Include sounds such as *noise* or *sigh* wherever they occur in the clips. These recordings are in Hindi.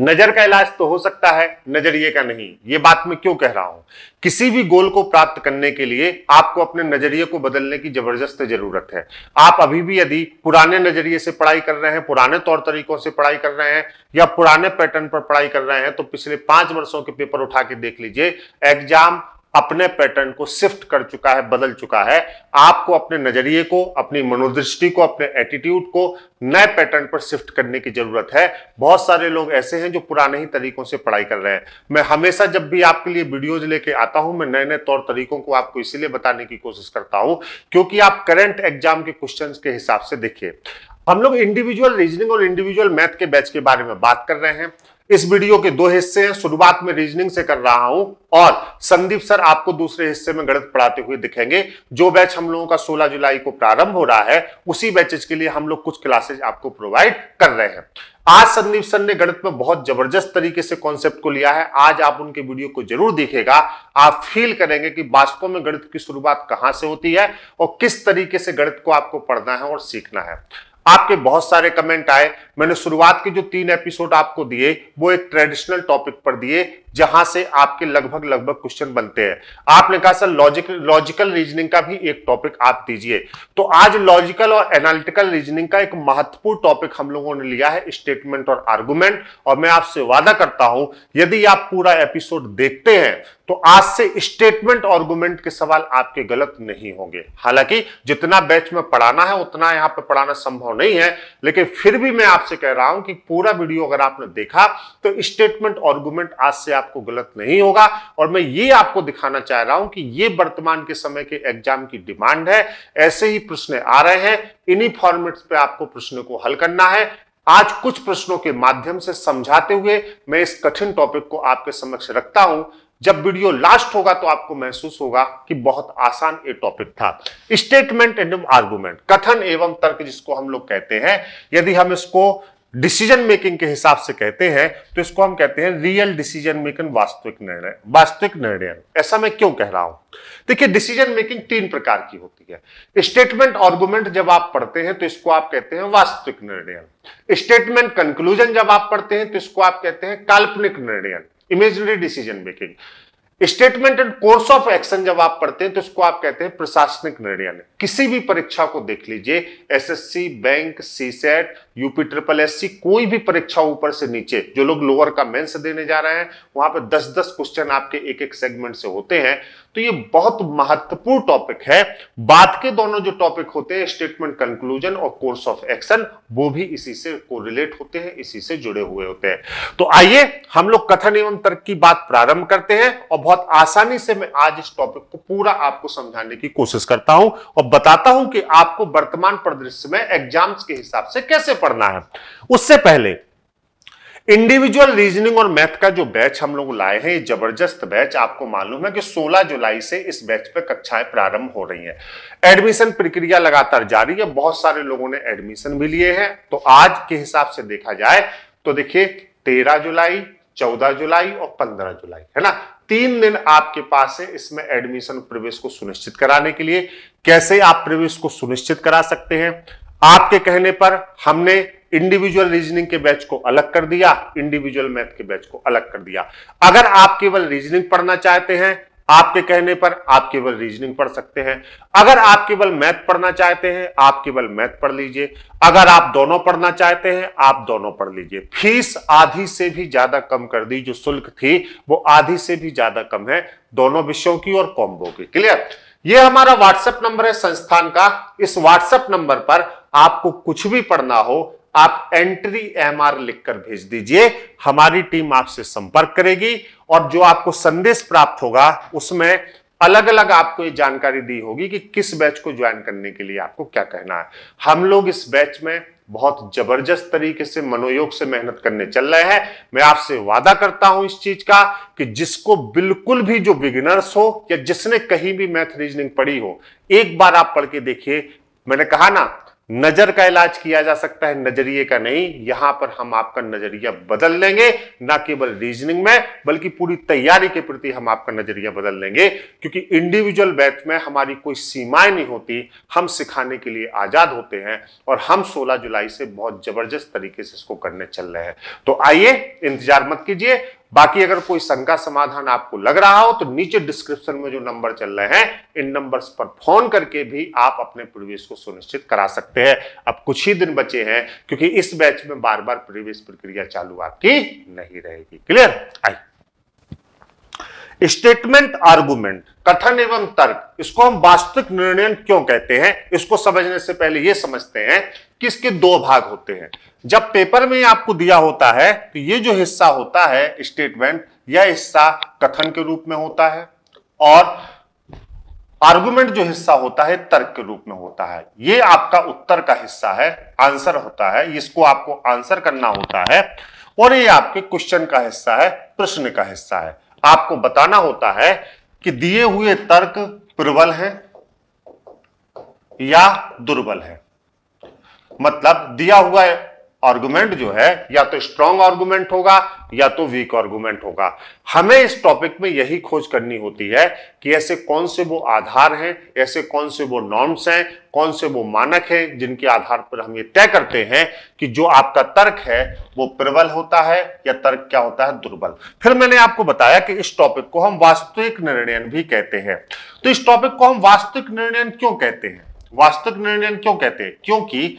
नजर का इलाज तो हो सकता है नजरिए का नहीं ये बात मैं क्यों कह रहा हूं किसी भी गोल को प्राप्त करने के लिए आपको अपने नजरिए को बदलने की जबरदस्त जरूरत है आप अभी भी यदि पुराने नजरिए से पढ़ाई कर रहे हैं पुराने तौर तरीकों से पढ़ाई कर रहे हैं या पुराने पैटर्न पर पढ़ाई कर रहे हैं तो पिछले पांच वर्षों के पेपर उठा के देख लीजिए एग्जाम अपने पैटर्न को शिफ्ट कर चुका है बदल चुका है आपको अपने नजरिए को अपनी मनोदृष्टि को अपने एटीट्यूड को नए पैटर्न पर शिफ्ट करने की जरूरत है बहुत सारे लोग ऐसे हैं जो पुराने ही तरीकों से पढ़ाई कर रहे हैं मैं हमेशा जब भी आपके लिए वीडियोज लेके आता हूं मैं नए नए तौर तरीकों को आपको इसीलिए बताने की कोशिश करता हूं क्योंकि आप करेंट एग्जाम के क्वेश्चन के हिसाब से देखिए हम लोग इंडिविजुअल रीजनिंग और इंडिविजुअल मैथ के बैच के बारे में बात कर रहे हैं इस वीडियो के दो हिस्से हैं शुरुआत में रीजनिंग से कर रहा हूं और संदीप सर आपको दूसरे हिस्से में गणित पढ़ाते हुए दिखेंगे जो बैच हम लोगों का 16 जुलाई को प्रारंभ हो रहा है उसी बैचेज के लिए हम लोग कुछ क्लासेज आपको प्रोवाइड कर रहे हैं आज संदीप सर ने गणित में बहुत जबरदस्त तरीके से कॉन्सेप्ट को लिया है आज आप उनके वीडियो को जरूर देखेगा आप फील करेंगे कि वास्तव में गणित की शुरुआत कहां से होती है और किस तरीके से गणित को आपको पढ़ना है और सीखना है आपके बहुत सारे कमेंट आए मैंने शुरुआत के जो तीन एपिसोड आपको दिए वो एक ट्रेडिशनल टॉपिक पर दिए जहां से आपके लगभग लगभग क्वेश्चन बनते हैं आपने कहा सर लॉजिक लॉजिकल रीजनिंग का भी एक टॉपिक आप दीजिए तो आज लॉजिकल और एनालिटिकल रीजनिंग का एक महत्वपूर्ण टॉपिक हम लोगों ने लिया है स्टेटमेंट और आर्गूमेंट और मैं आपसे वादा करता हूं यदि आप पूरा एपिसोड देखते हैं तो आज से स्टेटमेंट आर्गूमेंट के सवाल आपके गलत नहीं होंगे हालांकि जितना बैच में पढ़ाना है उतना यहां पर पढ़ाना संभव नहीं है लेकिन फिर भी मैं आपसे कह रहा हूं कि पूरा वीडियो अगर आपने देखा तो स्टेटमेंट आर्गूमेंट आज से आपको गलत नहीं होगा और मैं ये आपको दिखाना चाह रहा हूं कि ये वर्तमान के समय के एग्जाम की डिमांड है ऐसे ही प्रश्न आ रहे हैं इन्हीं फॉर्मेट पर आपको प्रश्नों को हल करना है आज कुछ प्रश्नों के माध्यम से समझाते हुए मैं इस कठिन टॉपिक को आपके समक्ष रखता हूं जब वीडियो लास्ट होगा तो आपको महसूस होगा कि बहुत आसान ये टॉपिक था स्टेटमेंट एंड आर्गुमेंट कथन एवं तर्क जिसको हम लोग कहते हैं यदि हम इसको डिसीजन मेकिंग के हिसाब से कहते हैं तो इसको हम कहते हैं रियल डिसीजन मेकिंग वास्तविक निर्णय वास्तविक निर्णय ऐसा मैं क्यों कह रहा हूं देखिए डिसीजन मेकिंग तीन प्रकार की होती है स्टेटमेंट आर्गुमेंट जब आप पढ़ते हैं तो इसको आप कहते हैं वास्तविक निर्णय स्टेटमेंट कंक्लूजन जब आप पढ़ते हैं तो इसको आप कहते हैं काल्पनिक निर्णय imaginary decision making statement and course of action जब आप पढ़ते हैं तो इसको आप कहते हैं प्रशासनिक निर्णय किसी भी परीक्षा को देख लीजिए SSC bank CSAT UP triple S कोई भी परीक्षा ऊपर से नीचे जो लोग लोअर का मेंस देने जा रहे हैं वहां पर 10-10 क्वेश्चन आपके एक एक सेगमेंट से होते हैं तो ये बहुत महत्वपूर्ण टॉपिक है बाद के दोनों जो टॉपिक होते हैं स्टेटमेंट कंक्लूजन और कोर्स ऑफ एक्शन वो भी इसी से रिलेट होते हैं इसी से जुड़े हुए होते हैं तो आइए हम लोग कथन एवं तर्क की बात प्रारंभ करते हैं और बहुत बहुत आसानी से मैं आज इस टॉपिक को पूरा आपको समझाने की कोशिश करता हूं और बताता हूं कि आपको वर्तमान परिदृश्य में एग्जाम्स के हिसाब से कैसे पढ़ना है उससे पहले इंडिविजुअल रीजनिंग और मैथ का जो बैच हम लोग लाए हैं ये जबरदस्त बैच आपको मालूम है कि 16 जुलाई से इस बैच पे कक्षाएं प्रारंभ हो रही हैं एडमिशन प्रक्रिया लगातार जारी है बहुत सारे लोगों ने एडमिशन भी लिए हैं तो आज के हिसाब से देखा जाए तो देखिए 13 जुलाई 14 जुलाई और 15 जुलाई है ना तीन दिन आपके पास है इसमें एडमिशन प्रवेश को सुनिश्चित कराने के लिए कैसे आप प्रवेश को सुनिश्चित करा सकते हैं आपके कहने पर हमने इंडिविजुअल रीजनिंग के बैच को अलग कर दिया इंडिविजुअल मैथ के बैच को अलग कर दिया अगर आप केवल रीजनिंग पढ़ना चाहते हैं आपके कहने पर आप केवल रीजनिंग पढ़ सकते हैं अगर आप केवल मैथ पढ़ना चाहते हैं आप केवल मैथ पढ़ लीजिए अगर आप दोनों पढ़ना चाहते हैं आप दोनों पढ़ लीजिए फीस आधी से भी ज्यादा कम कर दी जो शुल्क थी वो आधी से भी ज्यादा कम है दोनों विषयों की और कॉम्बो की क्लियर ये हमारा व्हाट्सएप नंबर है संस्थान का इस व्हाट्सएप नंबर पर आपको कुछ भी पढ़ना हो आप एंट्री एमआर लिखकर भेज दीजिए हमारी टीम आपसे संपर्क करेगी और जो आपको संदेश प्राप्त होगा उसमें अलग अलग आपको ये जानकारी दी होगी कि किस बैच को ज्वाइन करने के लिए आपको क्या कहना है हम लोग इस बैच में बहुत जबरदस्त तरीके से मनोयोग से मेहनत करने चल रहे हैं मैं आपसे वादा करता हूं इस चीज का कि जिसको बिल्कुल भी जो बिगिनर्स हो या जिसने कहीं भी मैथ रीजनिंग पढ़ी हो एक बार आप पढ़ के देखिए मैंने कहा ना नजर का इलाज किया जा सकता है नजरिए का नहीं यहां पर हम आपका नजरिया बदल लेंगे ना केवल रीजनिंग में बल्कि पूरी तैयारी के प्रति हम आपका नजरिया बदल लेंगे क्योंकि इंडिविजुअल बैच में हमारी कोई सीमाएं नहीं होती हम सिखाने के लिए आजाद होते हैं और हम 16 जुलाई से बहुत जबरदस्त तरीके से इसको करने चल रहे हैं तो आइए इंतजार मत कीजिए बाकी अगर कोई शंका समाधान आपको लग रहा हो तो नीचे डिस्क्रिप्शन में जो नंबर चल रहे हैं इन नंबर्स पर फोन करके भी आप अपने प्रवेश को सुनिश्चित करा सकते हैं अब कुछ ही दिन बचे हैं क्योंकि इस बैच में बार बार प्रवेश प्रक्रिया चालू आपकी नहीं रहेगी क्लियर आई स्टेटमेंट आर्गूमेंट कथन एवं तर्क इसको हम वास्तविक निर्णय क्यों कहते हैं इसको समझने से पहले यह समझते हैं कि इसके दो भाग होते हैं जब पेपर में आपको दिया होता है तो ये जो हिस्सा होता है स्टेटमेंट यह हिस्सा कथन के रूप में होता है और आर्गुमेंट जो हिस्सा होता है तर्क के रूप में होता है ये आपका उत्तर का हिस्सा है आंसर होता है इसको आपको आंसर करना होता है और ये आपके क्वेश्चन का हिस्सा है प्रश्न का हिस्सा है आपको बताना होता है कि दिए हुए तर्क प्रबल है या दुर्बल है मतलब दिया हुआ आर्गुमेंट जो है या तो स्ट्रांग आर्गुमेंट होगा या तो वीक आर्गुमेंट होगा हमें इस टॉपिक में यही खोज करनी होती है कि ऐसे कौन से वो आधार हैं ऐसे कौन से वो नॉर्म्स हैं कौन से वो मानक हैं जिनके आधार पर हम ये तय करते हैं कि जो आपका तर्क है वो प्रबल होता है या तर्क क्या होता है दुर्बल फिर मैंने आपको बताया कि इस टॉपिक को हम वास्तविक निर्णयन भी कहते हैं तो इस टॉपिक को हम वास्तविक निर्णयन क्यों कहते हैं वास्तविक निर्णयन क्यों कहते हैं क्योंकि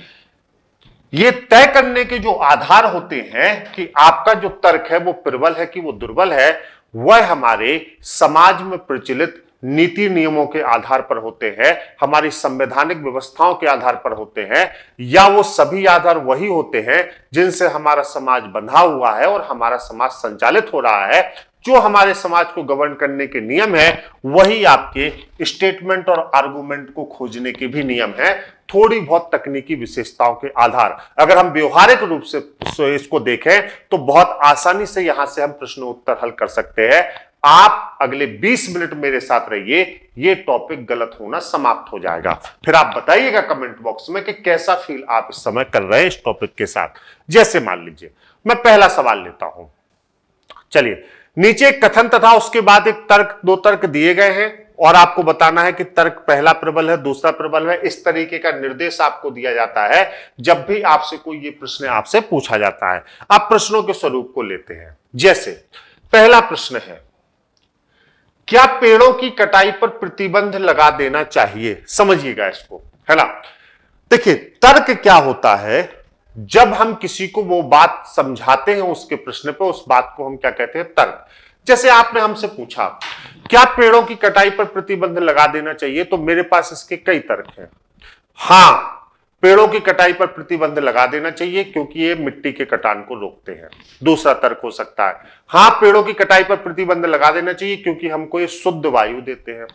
ये तय करने के जो आधार होते हैं कि आपका जो तर्क है वो प्रबल है कि वो दुर्बल है वह हमारे समाज में प्रचलित नीति नियमों के आधार पर होते हैं हमारी संवैधानिक व्यवस्थाओं के आधार पर होते हैं या वो सभी आधार वही होते हैं जिनसे हमारा समाज बंधा हुआ है और हमारा समाज संचालित हो रहा है जो हमारे समाज को गवर्न करने के नियम है वही आपके स्टेटमेंट और आर्गूमेंट को खोजने के भी नियम है थोड़ी बहुत तकनीकी विशेषताओं के आधार अगर हम व्यवहारिक रूप से इसको देखें तो बहुत आसानी से यहां से हम प्रश्न उत्तर हल कर सकते हैं आप अगले 20 मिनट मेरे साथ रहिए ये टॉपिक गलत होना समाप्त हो जाएगा फिर आप बताइएगा कमेंट बॉक्स में कि कैसा फील आप इस समय कर रहे हैं इस टॉपिक के साथ जैसे मान लीजिए मैं पहला सवाल लेता हूं चलिए नीचे कथन तथा उसके बाद एक तर्क दो तर्क दिए गए हैं और आपको बताना है कि तर्क पहला प्रबल है दूसरा प्रबल है इस तरीके का निर्देश आपको दिया जाता है जब भी आपसे कोई ये प्रश्न आपसे पूछा जाता है आप प्रश्नों के स्वरूप को लेते हैं जैसे पहला प्रश्न है क्या पेड़ों की कटाई पर प्रतिबंध लगा देना चाहिए समझिएगा इसको है ना देखिए तर्क क्या होता है जब हम किसी को वो बात समझाते हैं उसके प्रश्न पर उस बात को हम क्या कहते हैं तर्क जैसे आपने हमसे पूछा क्या पेड़ों की कटाई पर प्रतिबंध लगा देना चाहिए तो मेरे पास इसके कई तर्क हैं हां पेड़ों की कटाई पर प्रतिबंध लगा देना चाहिए क्योंकि ये मिट्टी के कटान को रोकते हैं दूसरा तर्क हो सकता है हां पेड़ों की कटाई पर प्रतिबंध लगा देना चाहिए क्योंकि हमको ये शुद्ध वायु देते हैं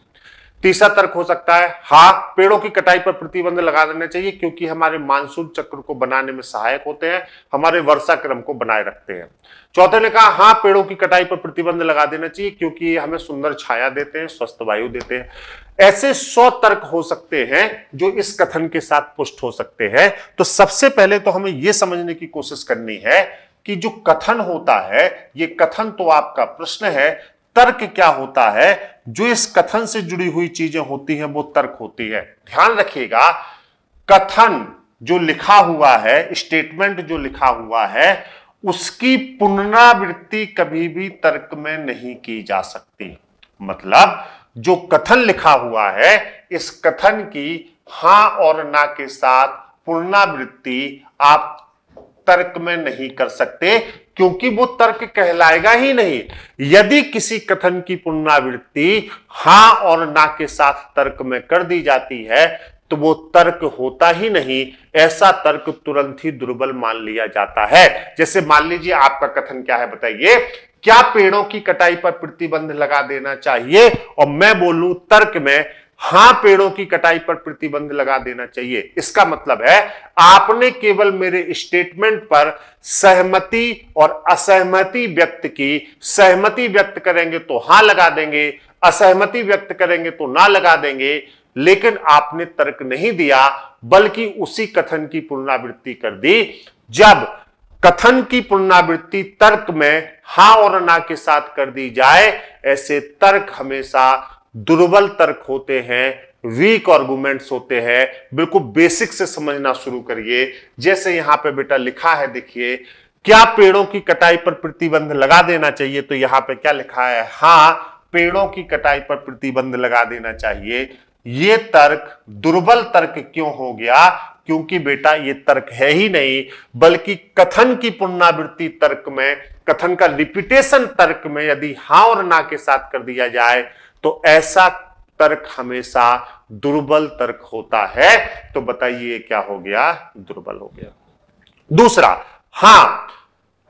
तीसरा तर्क हो सकता है हाँ पेड़ों की कटाई पर प्रतिबंध लगा देना चाहिए क्योंकि हमारे मानसून चक्र को बनाने में सहायक होते हैं हमारे वर्षा क्रम को बनाए रखते हैं चौथे ने कहा हाँ पेड़ों की कटाई पर प्रतिबंध लगा देना चाहिए क्योंकि हमें सुंदर छाया देते हैं स्वस्थ वायु देते हैं ऐसे सौ तर्क हो सकते हैं जो इस कथन के साथ पुष्ट हो सकते हैं तो सबसे पहले तो हमें यह समझने की कोशिश करनी है कि जो कथन होता है ये कथन तो आपका प्रश्न है तर्क क्या होता है जो इस कथन से जुड़ी हुई चीजें होती हैं वो तर्क होती है ध्यान रखिएगा कथन जो लिखा हुआ है स्टेटमेंट जो लिखा हुआ है उसकी पुनरावृत्ति कभी भी तर्क में नहीं की जा सकती मतलब जो कथन लिखा हुआ है इस कथन की हां और ना के साथ पुनरावृत्ति आप तर्क में नहीं कर सकते क्योंकि वो तर्क कहलाएगा ही नहीं यदि किसी कथन की पुनरावृत्ति हां और ना के साथ तर्क में कर दी जाती है तो वो तर्क होता ही नहीं ऐसा तर्क तुरंत ही दुर्बल मान लिया जाता है जैसे मान लीजिए आपका कथन क्या है बताइए क्या पेड़ों की कटाई पर प्रतिबंध लगा देना चाहिए और मैं बोलूं तर्क में हां पेड़ों की कटाई पर प्रतिबंध लगा देना चाहिए इसका मतलब है आपने केवल मेरे स्टेटमेंट पर सहमति और असहमति व्यक्त की सहमति व्यक्त करेंगे तो हां लगा देंगे असहमति व्यक्त करेंगे तो ना लगा देंगे लेकिन आपने तर्क नहीं दिया बल्कि उसी कथन की पुनरावृत्ति कर दी जब कथन की पुनरावृत्ति तर्क में हा और ना के साथ कर दी जाए ऐसे तर्क हमेशा दुर्बल तर्क होते हैं वीक आर्गूमेंट्स होते हैं बिल्कुल बेसिक से समझना शुरू करिए जैसे यहां पे बेटा लिखा है देखिए क्या पेड़ों की कटाई पर प्रतिबंध लगा देना चाहिए तो यहां पे क्या लिखा है हाँ पेड़ों की कटाई पर प्रतिबंध लगा देना चाहिए ये तर्क दुर्बल तर्क क्यों हो गया क्योंकि बेटा ये तर्क है ही नहीं बल्कि कथन की पुनरावृत्ति तर्क में कथन का रिपीटेशन तर्क में यदि हा और ना के साथ कर दिया जाए तो ऐसा तर्क हमेशा दुर्बल तर्क होता है तो बताइए क्या हो गया दुर्बल हो गया दूसरा हां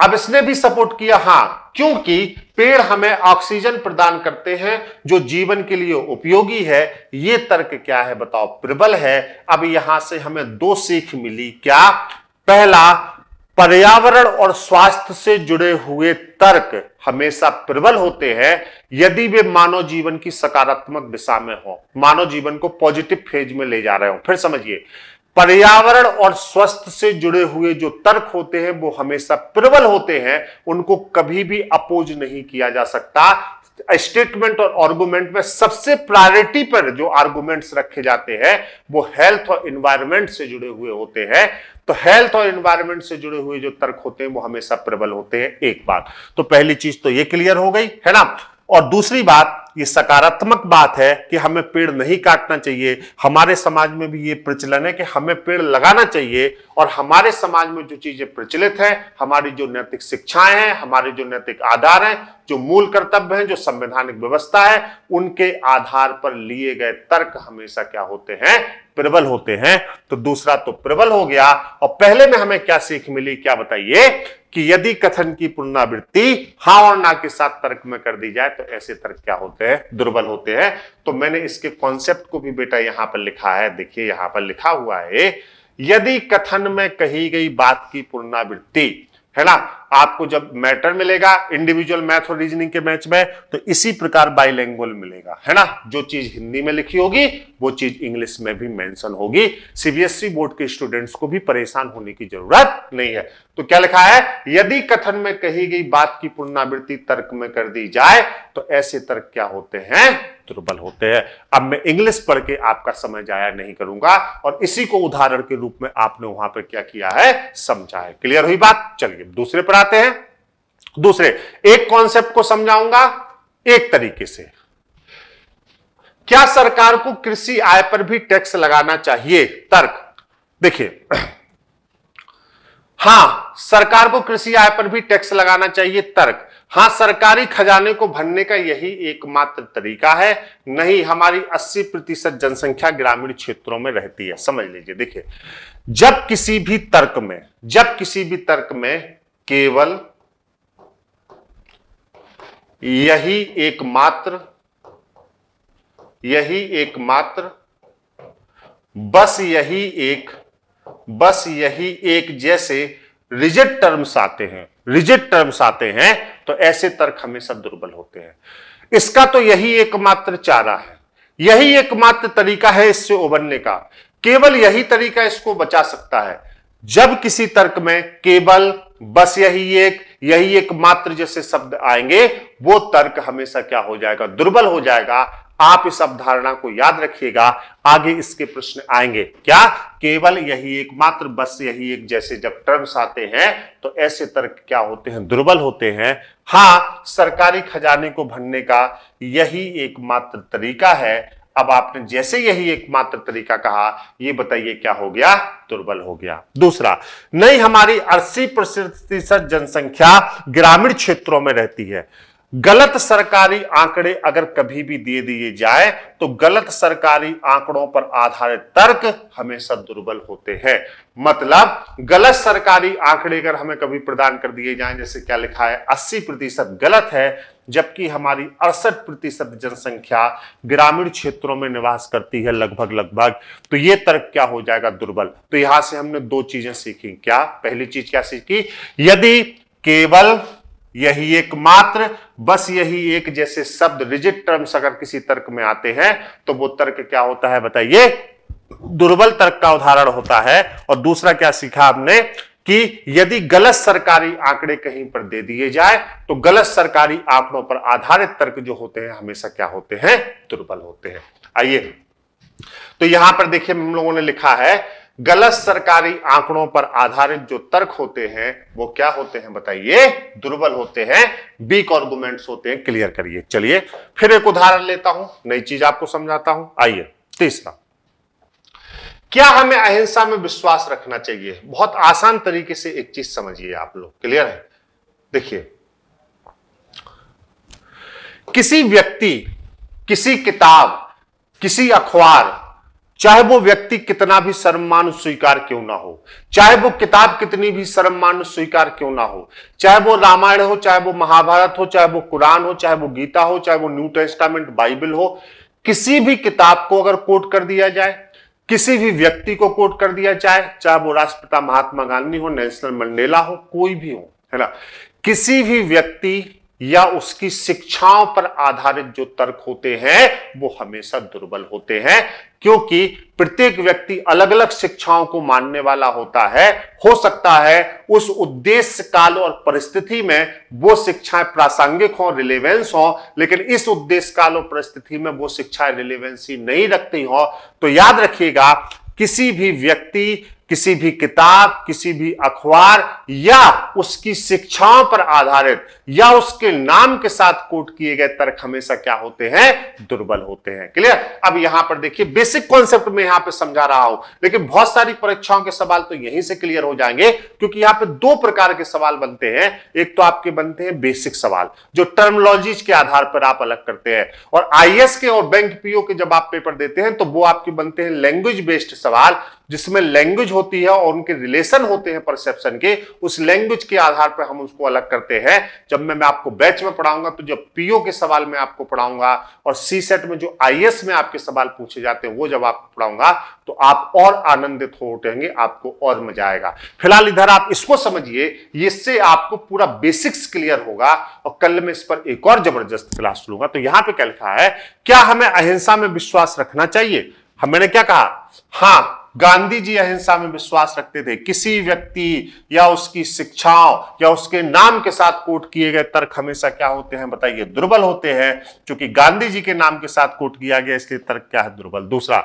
अब इसने भी सपोर्ट किया हां क्योंकि पेड़ हमें ऑक्सीजन प्रदान करते हैं जो जीवन के लिए उपयोगी है यह तर्क क्या है बताओ प्रबल है अब यहां से हमें दो सीख मिली क्या पहला पर्यावरण और स्वास्थ्य से जुड़े हुए तर्क हमेशा प्रबल होते हैं यदि वे मानव जीवन की सकारात्मक दिशा में हो मानव जीवन को पॉजिटिव फेज में ले जा रहे हो फिर समझिए पर्यावरण और स्वस्थ से जुड़े हुए जो तर्क होते हैं वो हमेशा प्रबल होते हैं उनको कभी भी अपोज नहीं किया जा सकता स्टेटमेंट और आर्गुमेंट में सबसे प्रायोरिटी पर जो आर्गुमेंट्स रखे जाते हैं वो हेल्थ और इन्वायरमेंट से जुड़े हुए होते हैं तो हेल्थ और इन्वायरमेंट से जुड़े हुए जो तर्क होते हैं वो हमेशा प्रबल होते हैं एक बात तो पहली चीज तो ये क्लियर हो गई है ना और दूसरी बात ये सकारात्मक बात है कि हमें पेड़ नहीं काटना चाहिए हमारे समाज में भी ये प्रचलन है कि हमें पेड़ लगाना चाहिए और हमारे समाज में जो चीजें प्रचलित हैं हमारी जो नैतिक शिक्षाएं हैं हमारे जो नैतिक आधार हैं जो मूल कर्तव्य हैं जो संवैधानिक व्यवस्था है उनके आधार पर लिए गए तर्क हमेशा क्या होते हैं प्रबल होते हैं तो दूसरा तो प्रबल हो गया और पहले में हमें क्या सीख मिली क्या बताइए कि यदि कथन की पुनरावृत्ति हा और ना के साथ तर्क में कर दी जाए तो ऐसे तर्क क्या होते हैं दुर्बल होते हैं तो मैंने इसके कॉन्सेप्ट को भी बेटा यहां पर लिखा है देखिए यहां पर लिखा हुआ है यदि कथन में कही गई बात की पुनरावृत्ति है ना आपको जब मैटर मिलेगा इंडिविजुअल मैथ और रीजनिंग के मैच में तो इसी प्रकार बाइलैंग्वेज मिलेगा है ना जो चीज हिंदी में लिखी होगी वो चीज इंग्लिश में भी मेंशन होगी सीबीएसई बोर्ड e के स्टूडेंट्स को भी परेशान होने की जरूरत नहीं है तो क्या लिखा है यदि कथन में कही गई बात की पुनरावृत्ति तर्क में कर दी जाए तो ऐसे तर्क क्या होते हैं दुर्बल होते हैं अब मैं इंग्लिश पढ़ के आपका समय जाया नहीं करूंगा और इसी को उदाहरण के रूप में आपने वहां पर क्या किया है समझा है क्लियर हुई बात चलिए दूसरे पर आते हैं दूसरे एक कॉन्सेप्ट को समझाऊंगा एक तरीके से क्या सरकार को कृषि आय पर भी टैक्स लगाना चाहिए तर्क देखिए हां सरकार को कृषि आय पर भी टैक्स लगाना चाहिए तर्क हां सरकारी खजाने को भरने का यही एकमात्र तरीका है नहीं हमारी 80 प्रतिशत जनसंख्या ग्रामीण क्षेत्रों में रहती है समझ लीजिए देखिए जब किसी भी तर्क में जब किसी भी तर्क में केवल यही एकमात्र यही एकमात्र बस यही एक बस यही एक जैसे रिजिट टर्म्स आते हैं रिजिट टर्म्स आते हैं तो ऐसे तर्क हमेशा दुर्बल होते हैं इसका तो यही एकमात्र चारा है यही एकमात्र तरीका है इससे उबरने का केवल यही तरीका इसको बचा सकता है जब किसी तर्क में केवल बस यही एक यही एक मात्र जैसे शब्द आएंगे वो तर्क हमेशा क्या हो जाएगा दुर्बल हो जाएगा आप इस अवधारणा को याद रखिएगा आगे इसके प्रश्न आएंगे क्या केवल यही एकमात्र बस यही एक जैसे जब टर्म्स आते हैं तो ऐसे तर्क क्या होते हैं दुर्बल होते हैं हाँ सरकारी खजाने को भरने का यही एकमात्र तरीका है अब आपने जैसे यही एकमात्र तरीका कहा यह बताइए क्या हो गया दुर्बल हो गया दूसरा नहीं हमारी अस्सी प्रतिशत जनसंख्या ग्रामीण क्षेत्रों में रहती है गलत सरकारी आंकड़े अगर कभी भी दे दिए जाए तो गलत सरकारी आंकड़ों पर आधारित तर्क हमेशा दुर्बल होते हैं मतलब गलत सरकारी आंकड़े अगर हमें कभी प्रदान कर दिए जाए जैसे क्या लिखा है 80 प्रतिशत गलत है जबकि हमारी अड़सठ प्रतिशत जनसंख्या ग्रामीण क्षेत्रों में निवास करती है लगभग लगभग तो ये तर्क क्या हो जाएगा दुर्बल तो यहां से हमने दो चीजें सीखी क्या पहली चीज क्या सीखी यदि केवल यही एक मात्र बस यही एक जैसे शब्द रिजिट टर्म्स अगर किसी तर्क में आते हैं तो वो तर्क क्या होता है बताइए दुर्बल तर्क का उदाहरण होता है और दूसरा क्या सीखा आपने कि यदि गलत सरकारी आंकड़े कहीं पर दे दिए जाए तो गलत सरकारी आंकड़ों पर आधारित तर्क जो होते हैं हमेशा क्या होते हैं दुर्बल होते हैं आइए तो यहां पर देखिए हम लोगों ने लिखा है गलत सरकारी आंकड़ों पर आधारित जो तर्क होते हैं वो क्या होते हैं बताइए दुर्बल होते हैं बीक आर्गूमेंट्स होते हैं क्लियर करिए चलिए फिर एक उदाहरण लेता हूं नई चीज आपको समझाता हूं आइए तीसरा क्या हमें अहिंसा में विश्वास रखना चाहिए बहुत आसान तरीके से एक चीज समझिए आप लोग क्लियर है देखिए किसी व्यक्ति किसी किताब किसी अखबार चाहे वो व्यक्ति कितना भी सर्वमान स्वीकार क्यों ना हो चाहे वो किताब कितनी भी सर्वमान स्वीकार क्यों ना हो चाहे वो रामायण हो चाहे वो महाभारत हो चाहे वो कुरान हो चाहे वो गीता हो चाहे वो न्यू टेस्टामेंट बाइबल हो किसी भी किताब को अगर कोट कर दिया जाए किसी भी व्यक्ति को कोट कर दिया जाए चाहे वो राष्ट्रपिता महात्मा गांधी हो नेशनल मंडेला हो कोई भी हो है ना किसी भी व्यक्ति या उसकी शिक्षाओं पर आधारित जो तर्क होते हैं वो हमेशा दुर्बल होते हैं क्योंकि प्रत्येक व्यक्ति अलग अलग शिक्षाओं को मानने वाला होता है हो सकता है उस उद्देश्य काल और परिस्थिति में वो शिक्षाएं प्रासंगिक हों रिलेवेंस हों लेकिन इस उद्देश्य काल और परिस्थिति में वो शिक्षाएं रिलेवेंसी नहीं रखती हों तो याद रखिएगा किसी भी व्यक्ति किसी भी किताब किसी भी अखबार या उसकी शिक्षाओं पर आधारित या उसके नाम के साथ कोट किए गए तर्क हमेशा क्या होते हैं दुर्बल होते हैं क्लियर अब यहां पर देखिए बेसिक कॉन्सेप्ट में यहां पे समझा रहा हूं लेकिन बहुत सारी परीक्षाओं के सवाल तो यहीं से क्लियर हो जाएंगे क्योंकि यहां पे दो प्रकार के सवाल बनते हैं एक तो आपके बनते हैं बेसिक सवाल जो टर्मोलॉजीज के आधार पर आप अलग करते हैं और आई के और बैंक पीओ के जब आप पेपर देते हैं तो वो आपके बनते हैं लैंग्वेज बेस्ड सवाल जिसमें लैंग्वेज होती है और उनके रिलेशन होते हैं परसेप्शन के उस लैंग्वेज के आधार पर हम उसको अलग करते हैं जब जब मैं, मैं आपको बैच में पढ़ाऊंगा तो जब पीओ के सवाल में आपको पढ़ाऊंगा और सी सेट में जो आईएएस में आपके सवाल पूछे जाते हैं वो जब आपको पढ़ाऊंगा तो आप और आनंदित हो उठेंगे आपको और मजा आएगा फिलहाल इधर आप इसको समझिए इससे आपको पूरा बेसिक्स क्लियर होगा और कल मैं इस पर एक और जबरदस्त क्लास लूंगा तो यहां पर क्या लिखा है क्या हमें अहिंसा में विश्वास रखना चाहिए मैंने क्या कहा हाँ गांधी जी अहिंसा में विश्वास रखते थे किसी व्यक्ति या उसकी शिक्षाओं या उसके नाम के साथ कोट किए गए तर्क हमेशा क्या होते हैं बताइए दुर्बल होते हैं क्योंकि गांधी जी के नाम के साथ कोट किया गया इसलिए तर्क क्या है दुर्बल दूसरा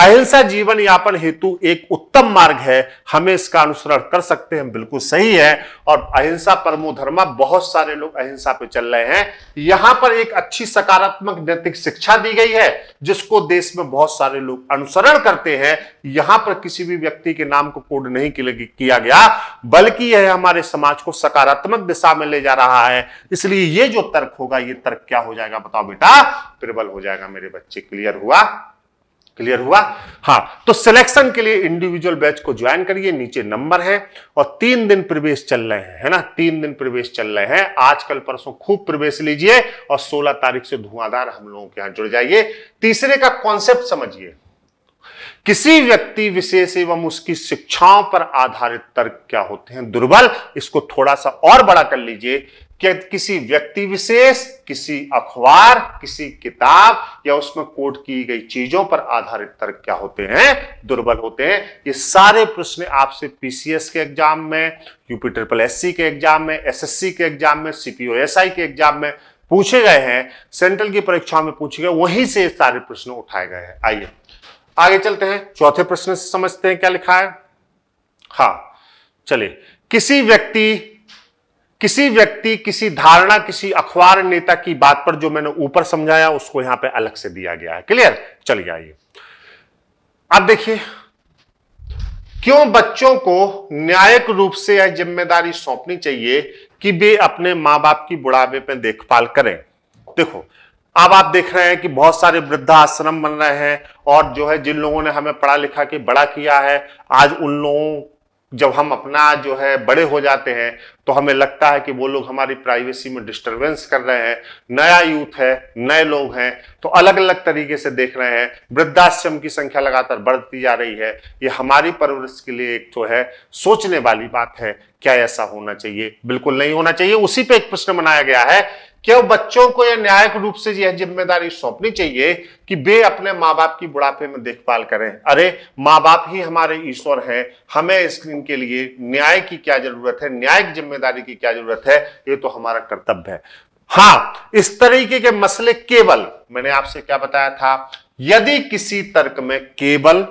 अहिंसा जीवन यापन हेतु एक उत्तम मार्ग है हमें इसका अनुसरण कर सकते हैं बिल्कुल सही है और अहिंसा परमो धर्मा बहुत सारे लोग अहिंसा पे चल रहे हैं यहां पर एक अच्छी सकारात्मक नैतिक शिक्षा दी गई है जिसको देश में बहुत सारे लोग अनुसरण करते हैं यहां यहां पर किसी भी व्यक्ति के नाम को कोड नहीं किया गया बल्कि यह हमारे समाज को सकारात्मक दिशा में ले जा रहा है इसलिए यह जो तर्क होगा यह तर्क क्या हो जाएगा बताओ बेटा प्रबल हो जाएगा मेरे बच्चे क्लियर हुआ क्लियर हुआ हाँ तो सिलेक्शन के लिए इंडिविजुअल बैच को ज्वाइन करिए नीचे नंबर है और तीन दिन प्रवेश चल रहे हैं है ना तीन दिन प्रवेश चल रहे हैं आजकल परसों खूब प्रवेश लीजिए और 16 तारीख से धुआंधार हम लोगों के यहां जुड़ जाइए तीसरे का कॉन्सेप्ट समझिए किसी व्यक्ति विशेष एवं उसकी शिक्षाओं पर आधारित तर्क क्या होते हैं दुर्बल इसको थोड़ा सा और बड़ा कर लीजिए कि किसी व्यक्ति विशेष किसी अखबार किसी किताब या उसमें कोट की गई चीजों पर आधारित तर्क क्या होते हैं दुर्बल होते हैं ये सारे प्रश्न आपसे पीसीएस के एग्जाम में यूपी ट्रिपल एससी के एग्जाम में एसएससी के एग्जाम में सीपीओ सीपीओएसआई के एग्जाम में पूछे गए हैं सेंट्रल की परीक्षा में पूछे गए वहीं से सारे प्रश्न उठाए गए हैं आइए आगे चलते हैं चौथे प्रश्न से समझते हैं क्या लिखा है हा चलिए किसी व्यक्ति किसी व्यक्ति किसी धारणा किसी अखबार नेता की बात पर जो मैंने ऊपर समझाया उसको यहां पे अलग से दिया गया है क्लियर चलिए आइए अब देखिए क्यों बच्चों को न्यायिक रूप से यह जिम्मेदारी सौंपनी चाहिए कि वे अपने मां बाप की बुढ़ापे पर देखभाल करें देखो अब आप देख रहे हैं कि बहुत सारे वृद्धाश्रम बन रहे हैं और जो है जिन लोगों ने हमें पढ़ा लिखा के बड़ा किया है आज उन लोगों जब हम अपना जो है बड़े हो जाते हैं तो हमें लगता है कि वो लोग हमारी प्राइवेसी में डिस्टरबेंस कर रहे हैं नया यूथ है नए लोग हैं तो अलग अलग तरीके से देख रहे हैं वृद्धाश्रम की संख्या लगातार बढ़ती जा रही है ये हमारी परवरिश के लिए एक तो है सोचने वाली बात है क्या ऐसा होना चाहिए बिल्कुल नहीं होना चाहिए उसी पर एक प्रश्न बनाया गया है क्यों बच्चों को यह न्यायिक रूप से यह जिम्मेदारी सौंपनी चाहिए कि वे अपने माँ बाप की बुढ़ापे में देखभाल करें अरे माँ बाप ही हमारे ईश्वर हैं हमें के लिए न्याय की क्या जरूरत है न्यायिक जिम्मेदारी की क्या जरूरत है ये तो हमारा कर्तव्य है हाँ इस तरीके के मसले केवल मैंने आपसे क्या बताया था यदि किसी तर्क में केवल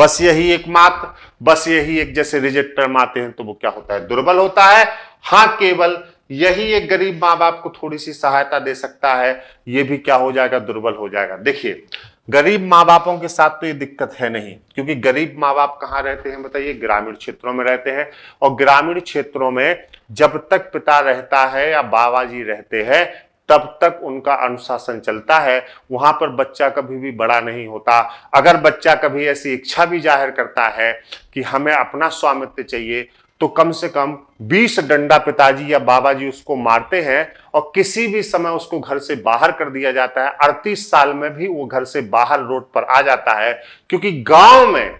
बस यही एक मात्र बस यही एक जैसे रिजेक्ट टर्म आते हैं तो वो क्या होता है दुर्बल होता है हाँ केवल यही एक गरीब माँ बाप को थोड़ी सी सहायता दे सकता है ये भी क्या हो जाएगा दुर्बल हो जाएगा देखिए गरीब माँ बापों के साथ तो ये दिक्कत है नहीं क्योंकि गरीब माँ बाप कहाँ रहते हैं बताइए ग्रामीण क्षेत्रों में रहते हैं और ग्रामीण क्षेत्रों में जब तक पिता रहता है या बाबा जी रहते हैं तब तक उनका अनुशासन चलता है वहां पर बच्चा कभी भी बड़ा नहीं होता अगर बच्चा कभी ऐसी इच्छा भी जाहिर करता है कि हमें अपना स्वामित्व चाहिए तो कम से कम 20 डंडा पिताजी या बाबा जी उसको मारते हैं और किसी भी समय उसको घर से बाहर कर दिया जाता है अड़तीस साल में भी वो घर से बाहर रोड पर आ जाता है क्योंकि गांव में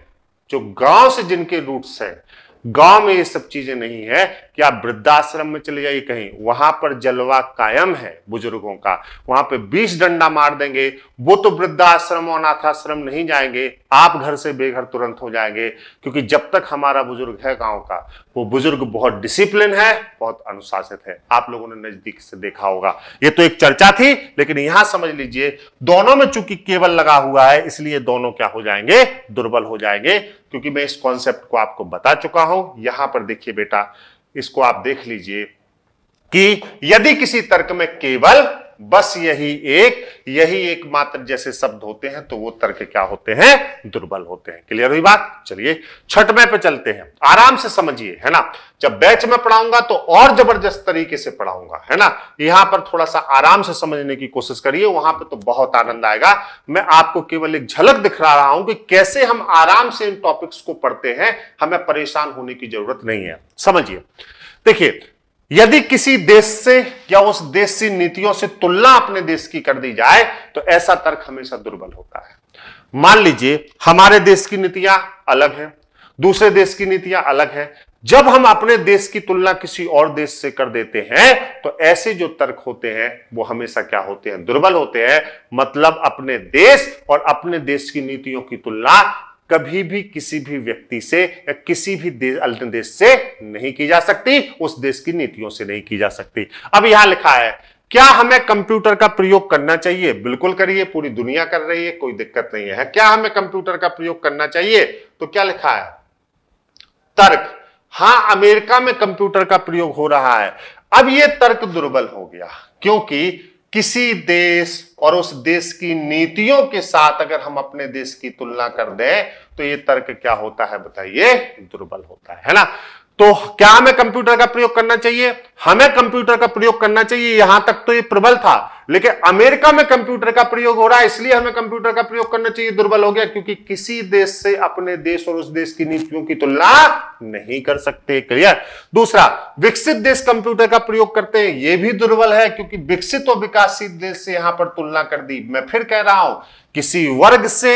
जो गांव से जिनके रूट्स हैं गांव में ये सब चीजें नहीं है कि आप वृद्धाश्रम में चले जाइए कहीं वहां पर जलवा कायम है बुजुर्गों का वहां पे बीस डंडा मार देंगे वो तो वृद्धाश्रम और अनाथाश्रम नहीं जाएंगे आप घर से बेघर तुरंत हो जाएंगे क्योंकि जब तक हमारा बुजुर्ग है गांव का वो बुजुर्ग बहुत डिसिप्लिन है बहुत अनुशासित है आप लोगों ने नजदीक से देखा होगा ये तो एक चर्चा थी लेकिन यहां समझ लीजिए दोनों में चूंकि केवल लगा हुआ है इसलिए दोनों क्या हो जाएंगे दुर्बल हो जाएंगे क्योंकि मैं इस कॉन्सेप्ट को आपको बता चुका हूं यहां पर देखिए बेटा इसको आप देख लीजिए कि यदि किसी तर्क में केवल बस यही एक यही एकमात्र जैसे शब्द होते हैं तो वो तर्क क्या होते हैं दुर्बल होते हैं क्लियर हुई बात चलिए छठवें पे चलते हैं आराम से समझिए है ना जब बैच में पढ़ाऊंगा तो और जबरदस्त तरीके से पढ़ाऊंगा है ना यहां पर थोड़ा सा आराम से समझने की कोशिश करिए वहां पर तो बहुत आनंद आएगा मैं आपको केवल एक झलक दिख रहा हूं कि कैसे हम आराम से इन टॉपिक्स को पढ़ते हैं हमें परेशान होने की जरूरत नहीं है समझिए देखिए यदि किसी देश से या उस देश की नीतियों से तुलना अपने देश की कर दी जाए तो ऐसा तर्क हमेशा दुर्बल होता है मान लीजिए हमारे देश की नीतियां अलग हैं दूसरे देश की नीतियां अलग हैं जब हम अपने देश की तुलना किसी और देश से कर देते हैं तो ऐसे जो तर्क होते हैं वो हमेशा क्या होते हैं दुर्बल होते हैं मतलब अपने देश और अपने देश की नीतियों की तुलना कभी भी किसी भी व्यक्ति से या किसी भी देश अल्ट देश से नहीं की जा सकती उस देश की नीतियों से नहीं की जा सकती अब यहां लिखा है क्या हमें कंप्यूटर का प्रयोग करना चाहिए बिल्कुल करिए पूरी दुनिया कर रही है कोई दिक्कत नहीं है क्या हमें कंप्यूटर का प्रयोग करना चाहिए तो क्या लिखा है तर्क हां अमेरिका में कंप्यूटर का प्रयोग हो रहा है अब यह तर्क दुर्बल हो गया क्योंकि किसी देश और उस देश की नीतियों के साथ अगर हम अपने देश की तुलना कर दें तो ये तर्क क्या होता है बताइए दुर्बल होता है, है ना तो क्या हमें कंप्यूटर का प्रयोग करना चाहिए हमें कंप्यूटर का प्रयोग करना चाहिए यहां तक तो ये प्रबल था लेकिन अमेरिका में कंप्यूटर का प्रयोग हो रहा है इसलिए हमें कंप्यूटर का प्रयोग करना चाहिए दुर्बल हो गया क्योंकि किसी देश से अपने देश और उस देश की नीतियों की तुलना नहीं कर सकते क्लियर दूसरा विकसित देश कंप्यूटर का प्रयोग करते हैं यह भी दुर्बल है क्योंकि विकसित और विकासशील देश से यहां पर तुलना कर दी मैं फिर कह रहा हूं किसी वर्ग से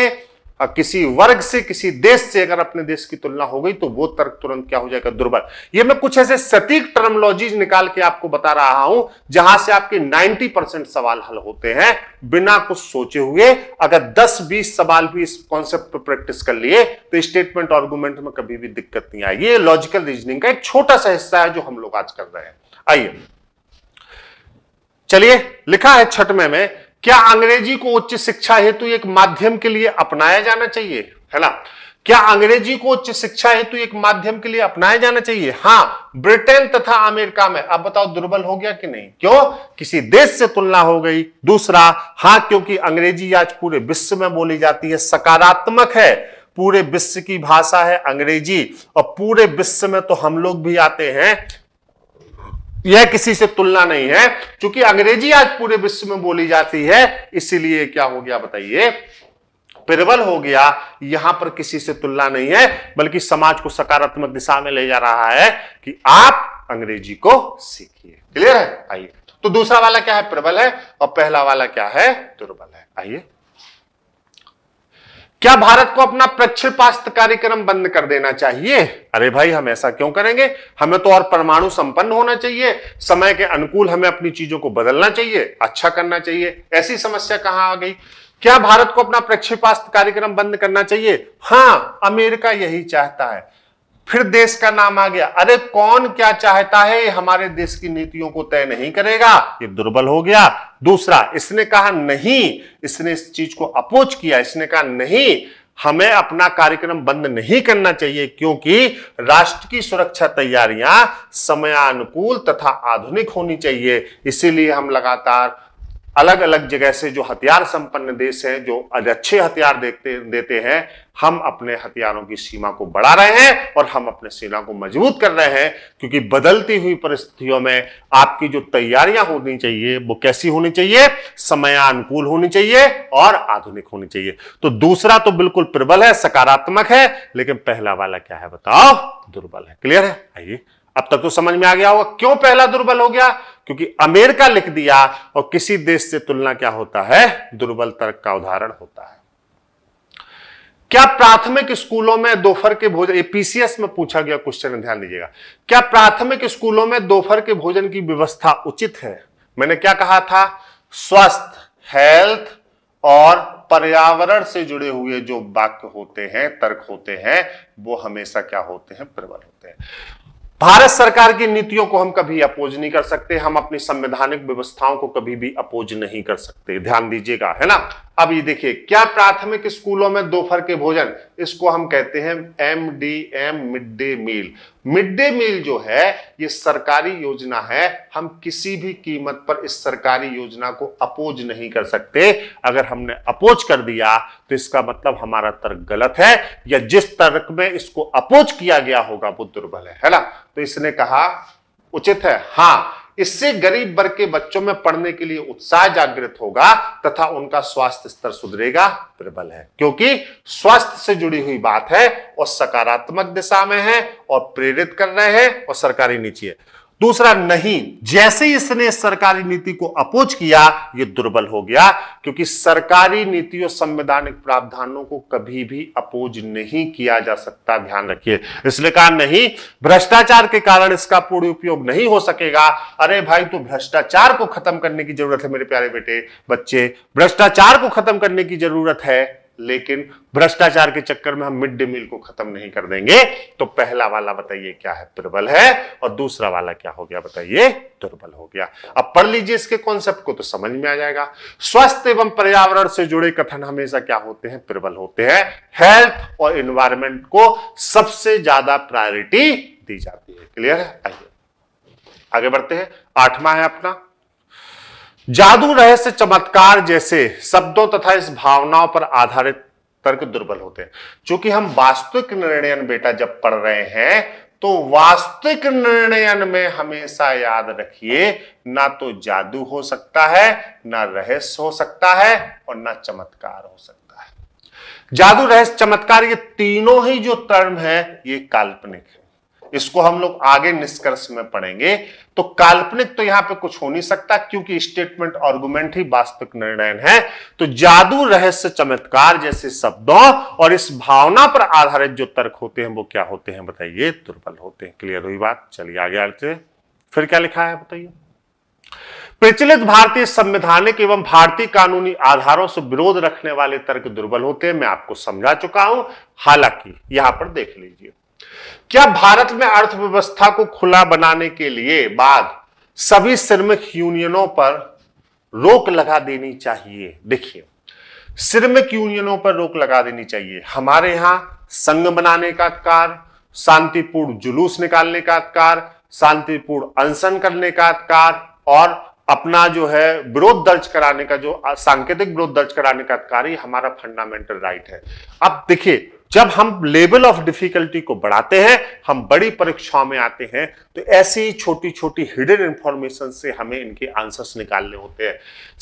किसी वर्ग से किसी देश से अगर अपने देश की तुलना हो गई तो वो तर्क तुरंत क्या हो जाएगा दुर्बल ये मैं कुछ ऐसे सटीक टर्मोलॉजीज निकाल के आपको बता रहा हूं जहां से आपके 90 परसेंट सवाल हल होते हैं बिना कुछ सोचे हुए अगर 10-20 सवाल भी इस कॉन्सेप्ट पर प्रैक्टिस कर लिए तो स्टेटमेंट आर्गूमेंट में कभी भी दिक्कत नहीं आई ये लॉजिकल रीजनिंग का एक छोटा सा हिस्सा है जो हम लोग आज कर रहे हैं आइए चलिए लिखा है छठ में क्या अंग्रेजी को उच्च शिक्षा हेतु एक माध्यम के लिए अपनाया जाना चाहिए है ना क्या अंग्रेजी को उच्च शिक्षा हेतु एक माध्यम के लिए अपनाया जाना चाहिए हाँ ब्रिटेन तथा अमेरिका में अब बताओ दुर्बल हो गया कि नहीं क्यों किसी देश से तुलना हो गई दूसरा हाँ क्योंकि अंग्रेजी आज पूरे विश्व में बोली जाती है सकारात्मक है पूरे विश्व की भाषा है अंग्रेजी और पूरे विश्व में तो हम लोग भी आते हैं यह किसी से तुलना नहीं है क्योंकि अंग्रेजी आज पूरे विश्व में बोली जाती है इसीलिए क्या हो गया बताइए प्रबल हो गया यहां पर किसी से तुलना नहीं है बल्कि समाज को सकारात्मक दिशा में ले जा रहा है कि आप अंग्रेजी को सीखिए क्लियर है आइए तो दूसरा वाला क्या है प्रबल है और पहला वाला क्या है दुर्बल है आइए क्या भारत को अपना प्रक्षेपास्त्र कार्यक्रम बंद कर देना चाहिए अरे भाई हम ऐसा क्यों करेंगे हमें तो और परमाणु संपन्न होना चाहिए समय के अनुकूल हमें अपनी चीजों को बदलना चाहिए अच्छा करना चाहिए ऐसी समस्या कहां आ गई क्या भारत को अपना प्रक्षेपास्त्र कार्यक्रम बंद करना चाहिए हाँ अमेरिका यही चाहता है फिर देश का नाम आ गया अरे कौन क्या चाहता है हमारे देश की नीतियों को तय नहीं करेगा ये दुर्बल हो गया दूसरा इसने कहा नहीं इसने इस चीज को अपोच किया इसने कहा नहीं हमें अपना कार्यक्रम बंद नहीं करना चाहिए क्योंकि राष्ट्र की सुरक्षा तैयारियां समयानुकूल तथा आधुनिक होनी चाहिए इसीलिए हम लगातार अलग अलग जगह से जो हथियार संपन्न देश हैं जो अच्छे हथियार देखते देते हैं हम अपने हथियारों की सीमा को बढ़ा रहे हैं और हम अपने सेना को मजबूत कर रहे हैं क्योंकि बदलती हुई परिस्थितियों में आपकी जो तैयारियां होनी चाहिए वो कैसी होनी चाहिए समयानुकूल होनी चाहिए और आधुनिक होनी चाहिए तो दूसरा तो बिल्कुल प्रबल है सकारात्मक है लेकिन पहला वाला क्या है बताओ दुर्बल है क्लियर है आइए अब तक तो समझ में आ गया होगा क्यों पहला दुर्बल हो गया क्योंकि अमेरिका लिख दिया और किसी देश से तुलना क्या होता है दुर्बल तर्क का उदाहरण होता है क्या प्राथमिक स्कूलों में दोपहर के भोजन पीसीएस में पूछा गया क्वेश्चन ध्यान दीजिएगा क्या प्राथमिक स्कूलों में दोपहर के भोजन की व्यवस्था उचित है मैंने क्या कहा था स्वस्थ हेल्थ और पर्यावरण से जुड़े हुए जो वाक्य होते हैं तर्क होते हैं वो हमेशा क्या होते हैं प्रबल होते हैं भारत सरकार की नीतियों को हम कभी अपोज नहीं कर सकते हम अपनी संवैधानिक व्यवस्थाओं को कभी भी अपोज नहीं कर सकते ध्यान दीजिएगा है ना अब ये देखिए क्या प्राथमिक स्कूलों में दोपहर के भोजन इसको हम कहते हैं M D M mid day meal mid day meal जो है ये सरकारी योजना है हम किसी भी कीमत पर इस सरकारी योजना को अपोज नहीं कर सकते अगर हमने अपोज कर दिया तो इसका मतलब हमारा तर्क गलत है या जिस तर्क में इसको अपोज किया गया होगा वो दुर्बल है है ना तो इसने कहा उचित है हाँ इससे गरीब वर्ग के बच्चों में पढ़ने के लिए उत्साह जागृत होगा तथा उनका स्वास्थ्य स्तर सुधरेगा प्रबल है क्योंकि स्वास्थ्य से जुड़ी हुई बात है और सकारात्मक दिशा में है और प्रेरित कर रहे हैं और सरकारी नीचे है दूसरा नहीं जैसे इसने सरकारी नीति को अपोज किया यह दुर्बल हो गया क्योंकि सरकारी नीति और संवैधानिक प्रावधानों को कभी भी अपोज नहीं किया जा सकता ध्यान रखिए इसलिए कहा नहीं भ्रष्टाचार के कारण इसका पूर्ण उपयोग नहीं हो सकेगा अरे भाई तो भ्रष्टाचार को खत्म करने की जरूरत है मेरे प्यारे बेटे बच्चे भ्रष्टाचार को खत्म करने की जरूरत है लेकिन भ्रष्टाचार के चक्कर में हम मिड डे मील को खत्म नहीं कर देंगे तो पहला वाला बताइए क्या है प्रबल है और दूसरा वाला क्या हो गया बताइए दुर्बल हो गया अब पढ़ लीजिए इसके कॉन्सेप्ट को तो समझ में आ जाएगा स्वास्थ्य एवं पर्यावरण से जुड़े कथन हमेशा क्या होते हैं प्रबल होते हैं हेल्थ और इन्वायरमेंट को सबसे ज्यादा प्रायोरिटी दी जाती है क्लियर है आइए आगे बढ़ते हैं आठवां है अपना जादू रहस्य चमत्कार जैसे शब्दों तथा इस भावनाओं पर आधारित तर्क दुर्बल होते हैं क्योंकि हम वास्तविक निर्णयन बेटा जब पढ़ रहे हैं तो वास्तविक निर्णयन में हमेशा याद रखिए ना तो जादू हो सकता है ना रहस्य हो सकता है और ना चमत्कार हो सकता है जादू रहस्य चमत्कार ये तीनों ही जो टर्म है ये काल्पनिक है इसको हम लोग आगे निष्कर्ष में पढ़ेंगे तो काल्पनिक तो यहां पे कुछ हो नहीं सकता क्योंकि स्टेटमेंट आर्गुमेंट ही वास्तविक निर्णय है तो जादू रहस्य चमत्कार जैसे शब्दों और इस भावना पर आधारित जो तर्क होते हैं वो क्या होते हैं बताइए दुर्बल होते हैं क्लियर हुई बात चलिए आगे आते फिर क्या लिखा है बताइए प्रचलित भारतीय संवैधानिक एवं भारतीय कानूनी आधारों से विरोध रखने वाले तर्क दुर्बल होते हैं मैं आपको समझा चुका हूं हालांकि यहां पर देख लीजिए क्या भारत में अर्थव्यवस्था को खुला बनाने के लिए बाद सभी श्रमिक यूनियनों पर रोक लगा देनी चाहिए देखिए श्रमिक यूनियनों पर रोक लगा देनी चाहिए हमारे यहां संघ बनाने का कार्य शांतिपूर्ण जुलूस निकालने का कार्य शांतिपूर्ण अनशन करने का कार्य और अपना जो है विरोध दर्ज कराने का जो सांकेतिक विरोध दर्ज कराने का कार्य हमारा फंडामेंटल राइट है अब देखिए जब हम लेवल ऑफ डिफिकल्टी को बढ़ाते हैं हम बड़ी परीक्षाओं में आते हैं तो ऐसी छोटी छोटी हिडन इंफॉर्मेशन से हमें इनके आंसर्स निकालने होते हैं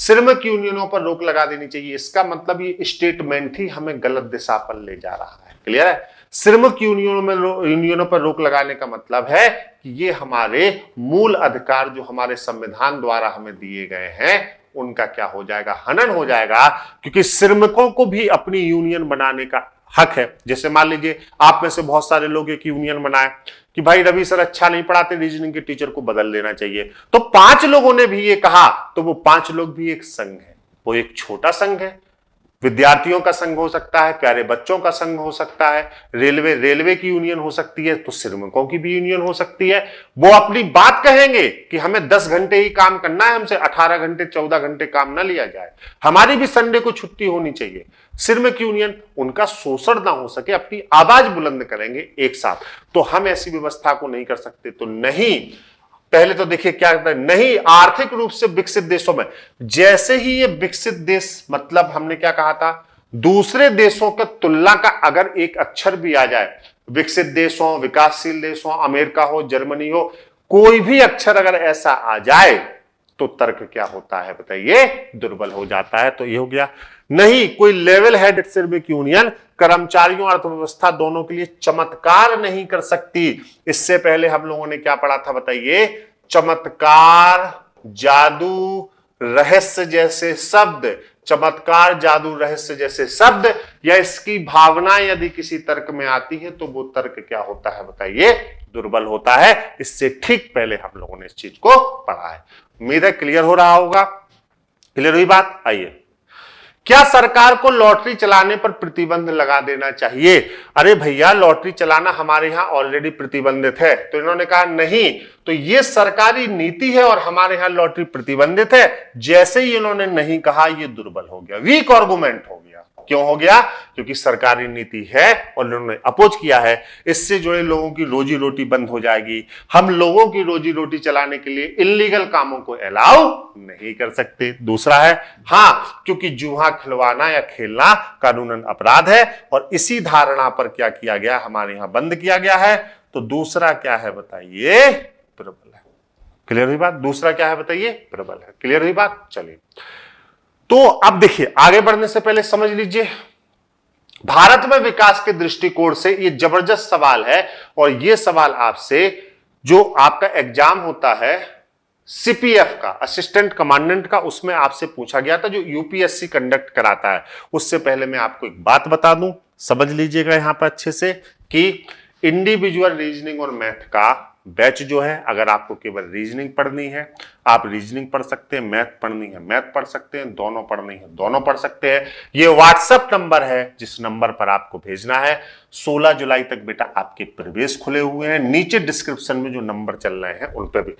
श्रमिक यूनियनों पर रोक लगा देनी चाहिए इसका मतलब ये स्टेटमेंट ही हमें गलत दिशा पर ले जा रहा है क्लियर है श्रमिक यूनियनों में यूनियनों पर रोक लगाने का मतलब है कि ये हमारे मूल अधिकार जो हमारे संविधान द्वारा हमें दिए गए हैं उनका क्या हो जाएगा हनन हो जाएगा क्योंकि श्रमिकों को भी अपनी यूनियन बनाने का हक है जैसे मान लीजिए आप में से बहुत सारे लोग एक यूनियन बनाए कि भाई रवि सर अच्छा नहीं पढ़ाते रीजनिंग के टीचर को बदल देना चाहिए तो पांच लोगों ने भी ये कहा तो वो पांच लोग भी एक संघ है वो एक छोटा संघ है विद्यार्थियों का संघ हो सकता है प्यारे बच्चों का संघ हो सकता है रेलवे रेलवे की यूनियन हो सकती है तो श्रमिकों की भी यूनियन हो सकती है वो अपनी बात कहेंगे कि हमें 10 घंटे ही काम करना है हमसे 18 घंटे 14 घंटे काम ना लिया जाए हमारी भी संडे को छुट्टी होनी चाहिए श्रमिक यूनियन उनका शोषण ना हो सके अपनी आवाज बुलंद करेंगे एक साथ तो हम ऐसी व्यवस्था को नहीं कर सकते तो नहीं पहले तो देखिए क्या कहता है नहीं आर्थिक रूप से विकसित देशों में जैसे ही ये विकसित देश मतलब हमने क्या कहा था दूसरे देशों के तुलना का अगर एक अक्षर भी आ जाए विकसित देश हो विकासशील देश हो अमेरिका हो जर्मनी हो कोई भी अक्षर अगर ऐसा आ जाए तो तर्क क्या होता है बताइए दुर्बल हो जाता है तो ये हो गया नहीं कोई लेवल हेड सिर्विक यूनियन कर्मचारियों और अर्थव्यवस्था दोनों के लिए चमत्कार नहीं कर सकती इससे पहले हम लोगों ने क्या पढ़ा था बताइए चमत्कार जादू रहस्य जैसे शब्द चमत्कार जादू रहस्य जैसे शब्द या इसकी भावना यदि किसी तर्क में आती है तो वो तर्क क्या होता है बताइए दुर्बल होता है इससे ठीक पहले हम लोगों ने इस चीज को पढ़ा है उम्मीद है क्लियर हो रहा होगा क्लियर हुई बात आइए क्या सरकार को लॉटरी चलाने पर प्रतिबंध लगा देना चाहिए अरे भैया लॉटरी चलाना हमारे यहाँ ऑलरेडी प्रतिबंधित है तो इन्होंने कहा नहीं तो ये सरकारी नीति है और हमारे यहाँ लॉटरी प्रतिबंधित है जैसे ही इन्होंने नहीं कहा ये दुर्बल हो गया वीक आर्गूमेंट हो क्यों हो गया क्योंकि सरकारी नीति है और उन्होंने अपोज किया है इससे जुड़े लोगों की रोजी रोटी बंद हो जाएगी हम लोगों की रोजी रोटी चलाने के लिए इलीगल कामों को अलाउ नहीं कर सकते दूसरा है हाँ क्योंकि जुहा खिलवाना या खेलना कानूनन अपराध है और इसी धारणा पर क्या किया गया हमारे यहां बंद किया गया है तो दूसरा क्या है बताइए प्रबल है क्लियर हुई बात दूसरा क्या है बताइए प्रबल है क्लियर हुई बात चलिए तो अब देखिए आगे बढ़ने से पहले समझ लीजिए भारत में विकास के दृष्टिकोण से ये जबरदस्त सवाल है और ये सवाल आपसे जो आपका एग्जाम होता है सीपीएफ का असिस्टेंट कमांडेंट का उसमें आपसे पूछा गया था जो यूपीएससी कंडक्ट कराता है उससे पहले मैं आपको एक बात बता दूं समझ लीजिएगा यहां पर अच्छे से कि इंडिविजुअल रीजनिंग और मैथ का बैच जो है अगर आपको केवल रीजनिंग पढ़नी है आप रीजनिंग पढ़ सकते हैं मैथ पढ़नी है मैथ पढ़ सकते हैं दोनों पढ़नी है दोनों पढ़ सकते हैं ये व्हाट्सएप नंबर है जिस नंबर पर आपको भेजना है 16 जुलाई तक बेटा आपके प्रवेश खुले हुए हैं नीचे डिस्क्रिप्शन में जो नंबर चल रहे हैं उन पर भी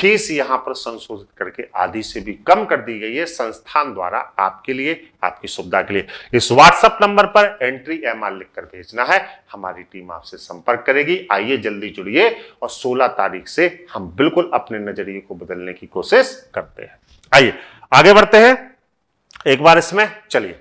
फीस यहां पर संशोधित करके आधी से भी कम कर दी गई है संस्थान द्वारा आपके लिए आपकी सुविधा के लिए इस व्हाट्सएप नंबर पर एंट्री एम आर लिखकर भेजना है हमारी टीम आपसे संपर्क करेगी आइए जल्दी जुड़िए और सोलह तारीख से हम बिल्कुल अपने नजरिए को बदलने की कोशिश करते हैं आइए आगे बढ़ते हैं एक बार इसमें चलिए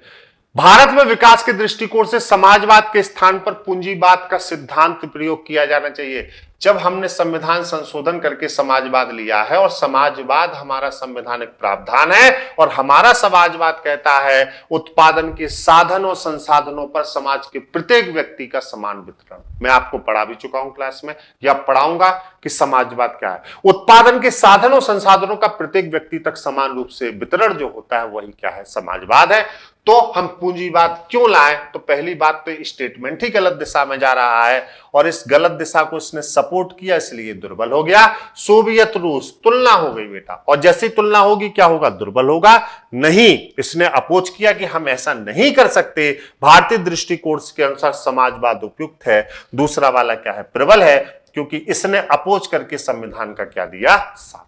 भारत में विकास के दृष्टिकोण से समाजवाद के स्थान पर पूंजीवाद का सिद्धांत प्रयोग किया जाना चाहिए जब हमने संविधान संशोधन करके समाजवाद लिया है और समाजवाद हमारा संवैधानिक प्रावधान है और हमारा समाजवाद कहता है उत्पादन के साधन और संसाधनों पर समाज के प्रत्येक व्यक्ति का समान वितरण मैं आपको पढ़ा भी चुका हूं क्लास में या पढ़ाऊंगा कि समाजवाद क्या है उत्पादन के साधन और संसाधनों का प्रत्येक व्यक्ति तक समान रूप से वितरण जो होता है वही क्या है समाजवाद है तो हम पूंजीवाद क्यों लाए तो पहली बात तो स्टेटमेंट ही गलत दिशा में जा रहा है और इस गलत दिशा को इसने सपोर्ट किया इसलिए दुर्बल हो गया सोवियत रूस तुलना हो गई बेटा और जैसी तुलना होगी क्या होगा दुर्बल होगा नहीं इसने अपोच किया कि हम ऐसा नहीं कर सकते भारतीय दृष्टिकोण के अनुसार समाजवाद उपयुक्त है दूसरा वाला क्या है प्रबल है क्योंकि इसने अपोच करके संविधान का क्या दिया साथ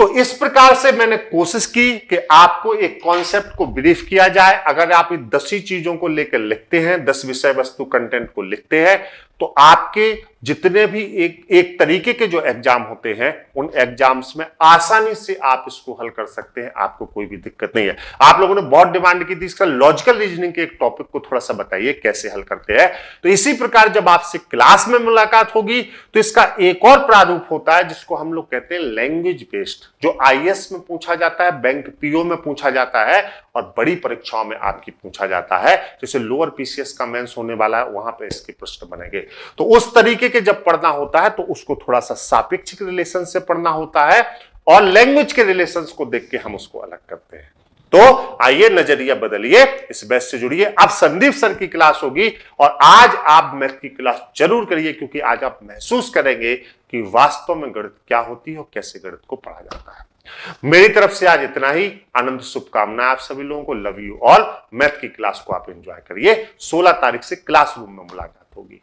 तो इस प्रकार से मैंने कोशिश की कि आपको एक कॉन्सेप्ट को ब्रीफ किया जाए अगर आप दस ही चीजों को लेकर लिखते हैं दस विषय वस्तु कंटेंट को लिखते हैं तो आपके जितने भी एक एक तरीके के जो एग्जाम होते हैं उन एग्जाम्स में आसानी से आप इसको हल कर सकते हैं आपको कोई भी दिक्कत नहीं है आप लोगों ने बहुत डिमांड की थी इसका लॉजिकल रीजनिंग के एक टॉपिक को थोड़ा सा बताइए कैसे हल करते हैं तो इसी प्रकार जब आपसे क्लास में मुलाकात होगी तो इसका एक और प्रारूप होता है जिसको हम लोग कहते हैं लैंग्वेज बेस्ड जो आई में पूछा जाता है बैंक पीओ में पूछा जाता है और बड़ी परीक्षाओं में आपकी पूछा जाता है जैसे लोअर पीसीएस का मेन्स होने वाला है वहां पर इसके प्रश्न बनेंगे तो उस तरीके के जब पढ़ना होता है तो उसको थोड़ा सा सापेक्षिक रिलेशन से पढ़ना होता है और लैंग्वेज के रिलेशन को देख के हम उसको अलग करते हैं तो आइए नजरिया बदलिए इस बैच से जुड़िए अब संदीप सर की क्लास होगी और आज आप मैथ की क्लास जरूर करिए क्योंकि आज आप महसूस करेंगे कि वास्तव में गणित क्या होती है और कैसे गणित को पढ़ा जाता है मेरी तरफ से आज इतना ही आनंद शुभकामनाएं आप सभी लोगों को लव यू ऑल मैथ की क्लास को आप एंजॉय करिए 16 तारीख से क्लासरूम में मुलाकात होगी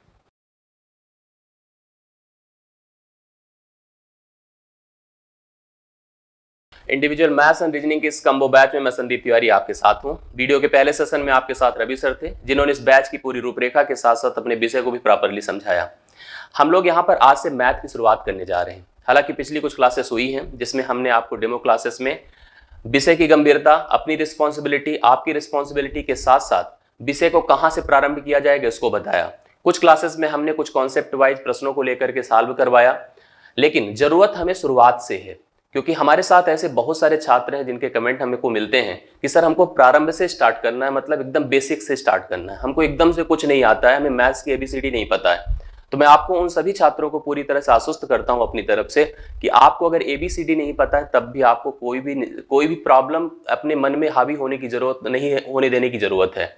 इंडिविजुअल मैथ्स एंड रीजनिंग के इस कम्बो बैच में मैं संदीप तिवारी आपके साथ हूँ वीडियो के पहले सेशन में आपके साथ रवि सर थे जिन्होंने इस बैच की पूरी रूपरेखा के साथ साथ अपने विषय को भी प्रॉपरली समझाया हम लोग यहाँ पर आज से मैथ की शुरुआत करने जा रहे हैं हालांकि पिछली कुछ क्लासेस हुई हैं जिसमें हमने आपको डेमो क्लासेस में विषय की गंभीरता अपनी रिस्पॉन्सिबिलिटी आपकी रिस्पॉन्सिबिलिटी के साथ साथ विषय को कहाँ से प्रारंभ किया जाएगा इसको बताया कुछ क्लासेस में हमने कुछ कॉन्सेप्ट वाइज प्रश्नों को लेकर के सॉल्व करवाया लेकिन जरूरत हमें शुरुआत से है क्योंकि हमारे साथ ऐसे बहुत सारे छात्र हैं जिनके कमेंट हमें को मिलते हैं कि सर हमको प्रारंभ से स्टार्ट करना है मतलब एकदम बेसिक से स्टार्ट करना है हमको एकदम से कुछ नहीं आता है हमें मैथ्स की एबीसीडी नहीं पता है तो मैं आपको उन सभी छात्रों को पूरी तरह से आश्वस्त करता हूं अपनी तरफ से कि आपको अगर ए बी सी डी नहीं पता है तब भी आपको कोई भी कोई भी प्रॉब्लम अपने मन में हावी होने की जरूरत नहीं होने देने की जरूरत है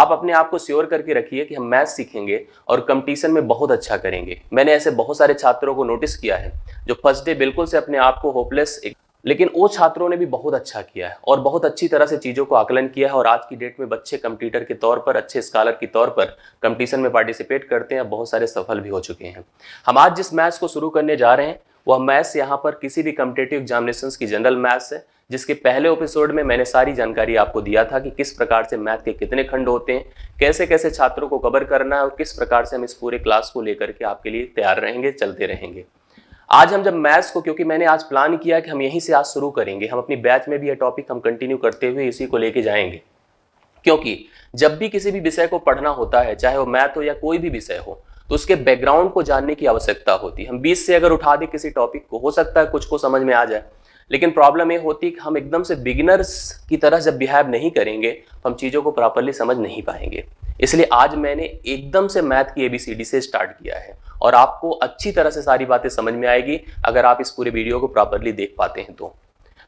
आप अपने आप को श्योर करके रखिए कि हम मैथ सीखेंगे और कंपटीशन में बहुत अच्छा करेंगे मैंने ऐसे बहुत सारे छात्रों को नोटिस किया है जो फर्स्ट डे बिल्कुल से अपने आप को होपलेस लेकिन वो छात्रों ने भी बहुत अच्छा किया है और बहुत अच्छी तरह से चीज़ों को आकलन किया है और आज की डेट में बच्चे कंप्यूटर के तौर पर अच्छे स्कॉलर के तौर पर कंपटीशन में पार्टिसिपेट करते हैं और बहुत सारे सफल भी हो चुके हैं हम आज जिस मैथ्स को शुरू करने जा रहे हैं वह मैथ्स यहाँ पर किसी भी कम्पिटेटिव एग्जामिनेशन की जनरल मैथ्स है जिसके पहले एपिसोड में मैंने सारी जानकारी आपको दिया था कि किस प्रकार से मैथ के कितने खंड होते हैं कैसे कैसे छात्रों को कवर करना है और किस प्रकार से हम इस पूरे क्लास को लेकर के आपके लिए तैयार रहेंगे चलते रहेंगे आज हम जब मैथ्स को क्योंकि मैंने आज प्लान किया कि हम यहीं से आज शुरू करेंगे हम अपनी बैच में भी यह टॉपिक हम कंटिन्यू करते हुए इसी को लेके जाएंगे क्योंकि जब भी किसी भी विषय को पढ़ना होता है चाहे वो मैथ हो या कोई भी विषय हो तो उसके बैकग्राउंड को जानने की आवश्यकता होती है हम बीस से अगर उठा दें किसी टॉपिक को हो सकता है कुछ को समझ में आ जाए लेकिन प्रॉब्लम ये होती है कि हम एकदम से बिगिनर्स की तरह जब बिहेव नहीं करेंगे तो हम चीज़ों को प्रॉपरली समझ नहीं पाएंगे इसलिए आज मैंने एकदम से मैथ की एबीसीडी से स्टार्ट किया है और आपको अच्छी तरह से सारी बातें समझ में आएगी अगर आप इस पूरे वीडियो को प्रॉपरली देख पाते हैं तो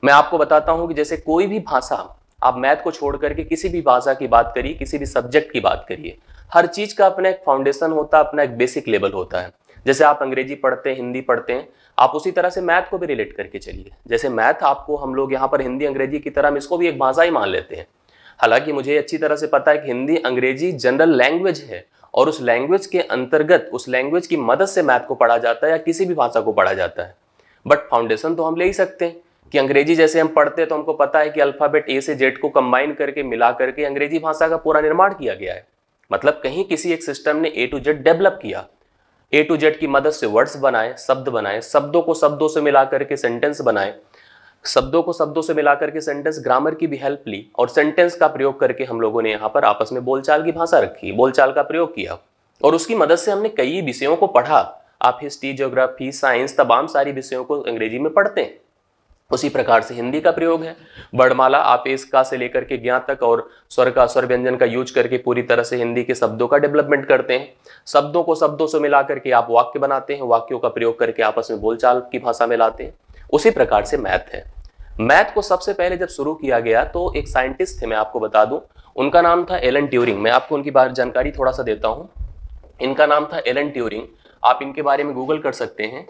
मैं आपको बताता हूँ कि जैसे कोई भी भाषा आप मैथ को छोड़ करके किसी भी भाषा की बात करिए किसी भी सब्जेक्ट की बात करिए हर चीज़ का अपना एक फाउंडेशन होता है अपना एक बेसिक लेवल होता है जैसे आप अंग्रेजी पढ़ते हैं हिंदी पढ़ते हैं आप उसी तरह से मैथ को भी रिलेट करके चलिए जैसे मैथ आपको हम लोग यहाँ पर हिंदी अंग्रेजी की तरह हम इसको भी एक भाषा ही मान लेते हैं हालांकि मुझे अच्छी तरह से पता है कि हिंदी अंग्रेजी जनरल लैंग्वेज है और उस लैंग्वेज के अंतर्गत उस लैंग्वेज की मदद से मैथ को पढ़ा जाता है या किसी भी भाषा को पढ़ा जाता है बट फाउंडेशन तो हम ले ही सकते हैं कि अंग्रेजी जैसे हम पढ़ते हैं तो हमको पता है कि अल्फ़ाबेट ए से जेड को कंबाइन करके मिला करके अंग्रेजी भाषा का पूरा निर्माण किया गया है मतलब कहीं किसी एक सिस्टम ने ए टू जेड डेवलप किया ए टू जेड की मदद से वर्ड्स बनाए शब्द बनाए शब्दों को शब्दों से मिला करके सेंटेंस बनाए शब्दों को शब्दों से मिला करके सेंटेंस ग्रामर की भी हेल्प ली और सेंटेंस का प्रयोग करके हम लोगों ने यहाँ पर आपस में बोलचाल की भाषा रखी बोलचाल का प्रयोग किया और उसकी मदद से हमने कई विषयों को पढ़ा आप हिस्ट्री ज्योग्राफी साइंस तमाम सारी विषयों को अंग्रेजी में पढ़ते हैं उसी प्रकार से हिंदी का प्रयोग है वर्णमाला आप इसका का से लेकर के ज्ञा तक और स्वर का स्वर व्यंजन का यूज करके पूरी तरह से हिंदी के शब्दों का डेवलपमेंट करते हैं शब्दों को शब्दों से मिला करके आप वाक्य बनाते हैं वाक्यों का प्रयोग करके आपस में बोलचाल की भाषा में लाते हैं उसी प्रकार से मैथ है मैथ को सबसे पहले जब शुरू किया गया तो एक साइंटिस्ट थे मैं आपको बता दूं उनका नाम था एलन ट्यूरिंग मैं आपको उनकी जानकारी थोड़ा सा देता हूँ इनका नाम था एलन ट्यूरिंग आप इनके बारे में गूगल कर सकते हैं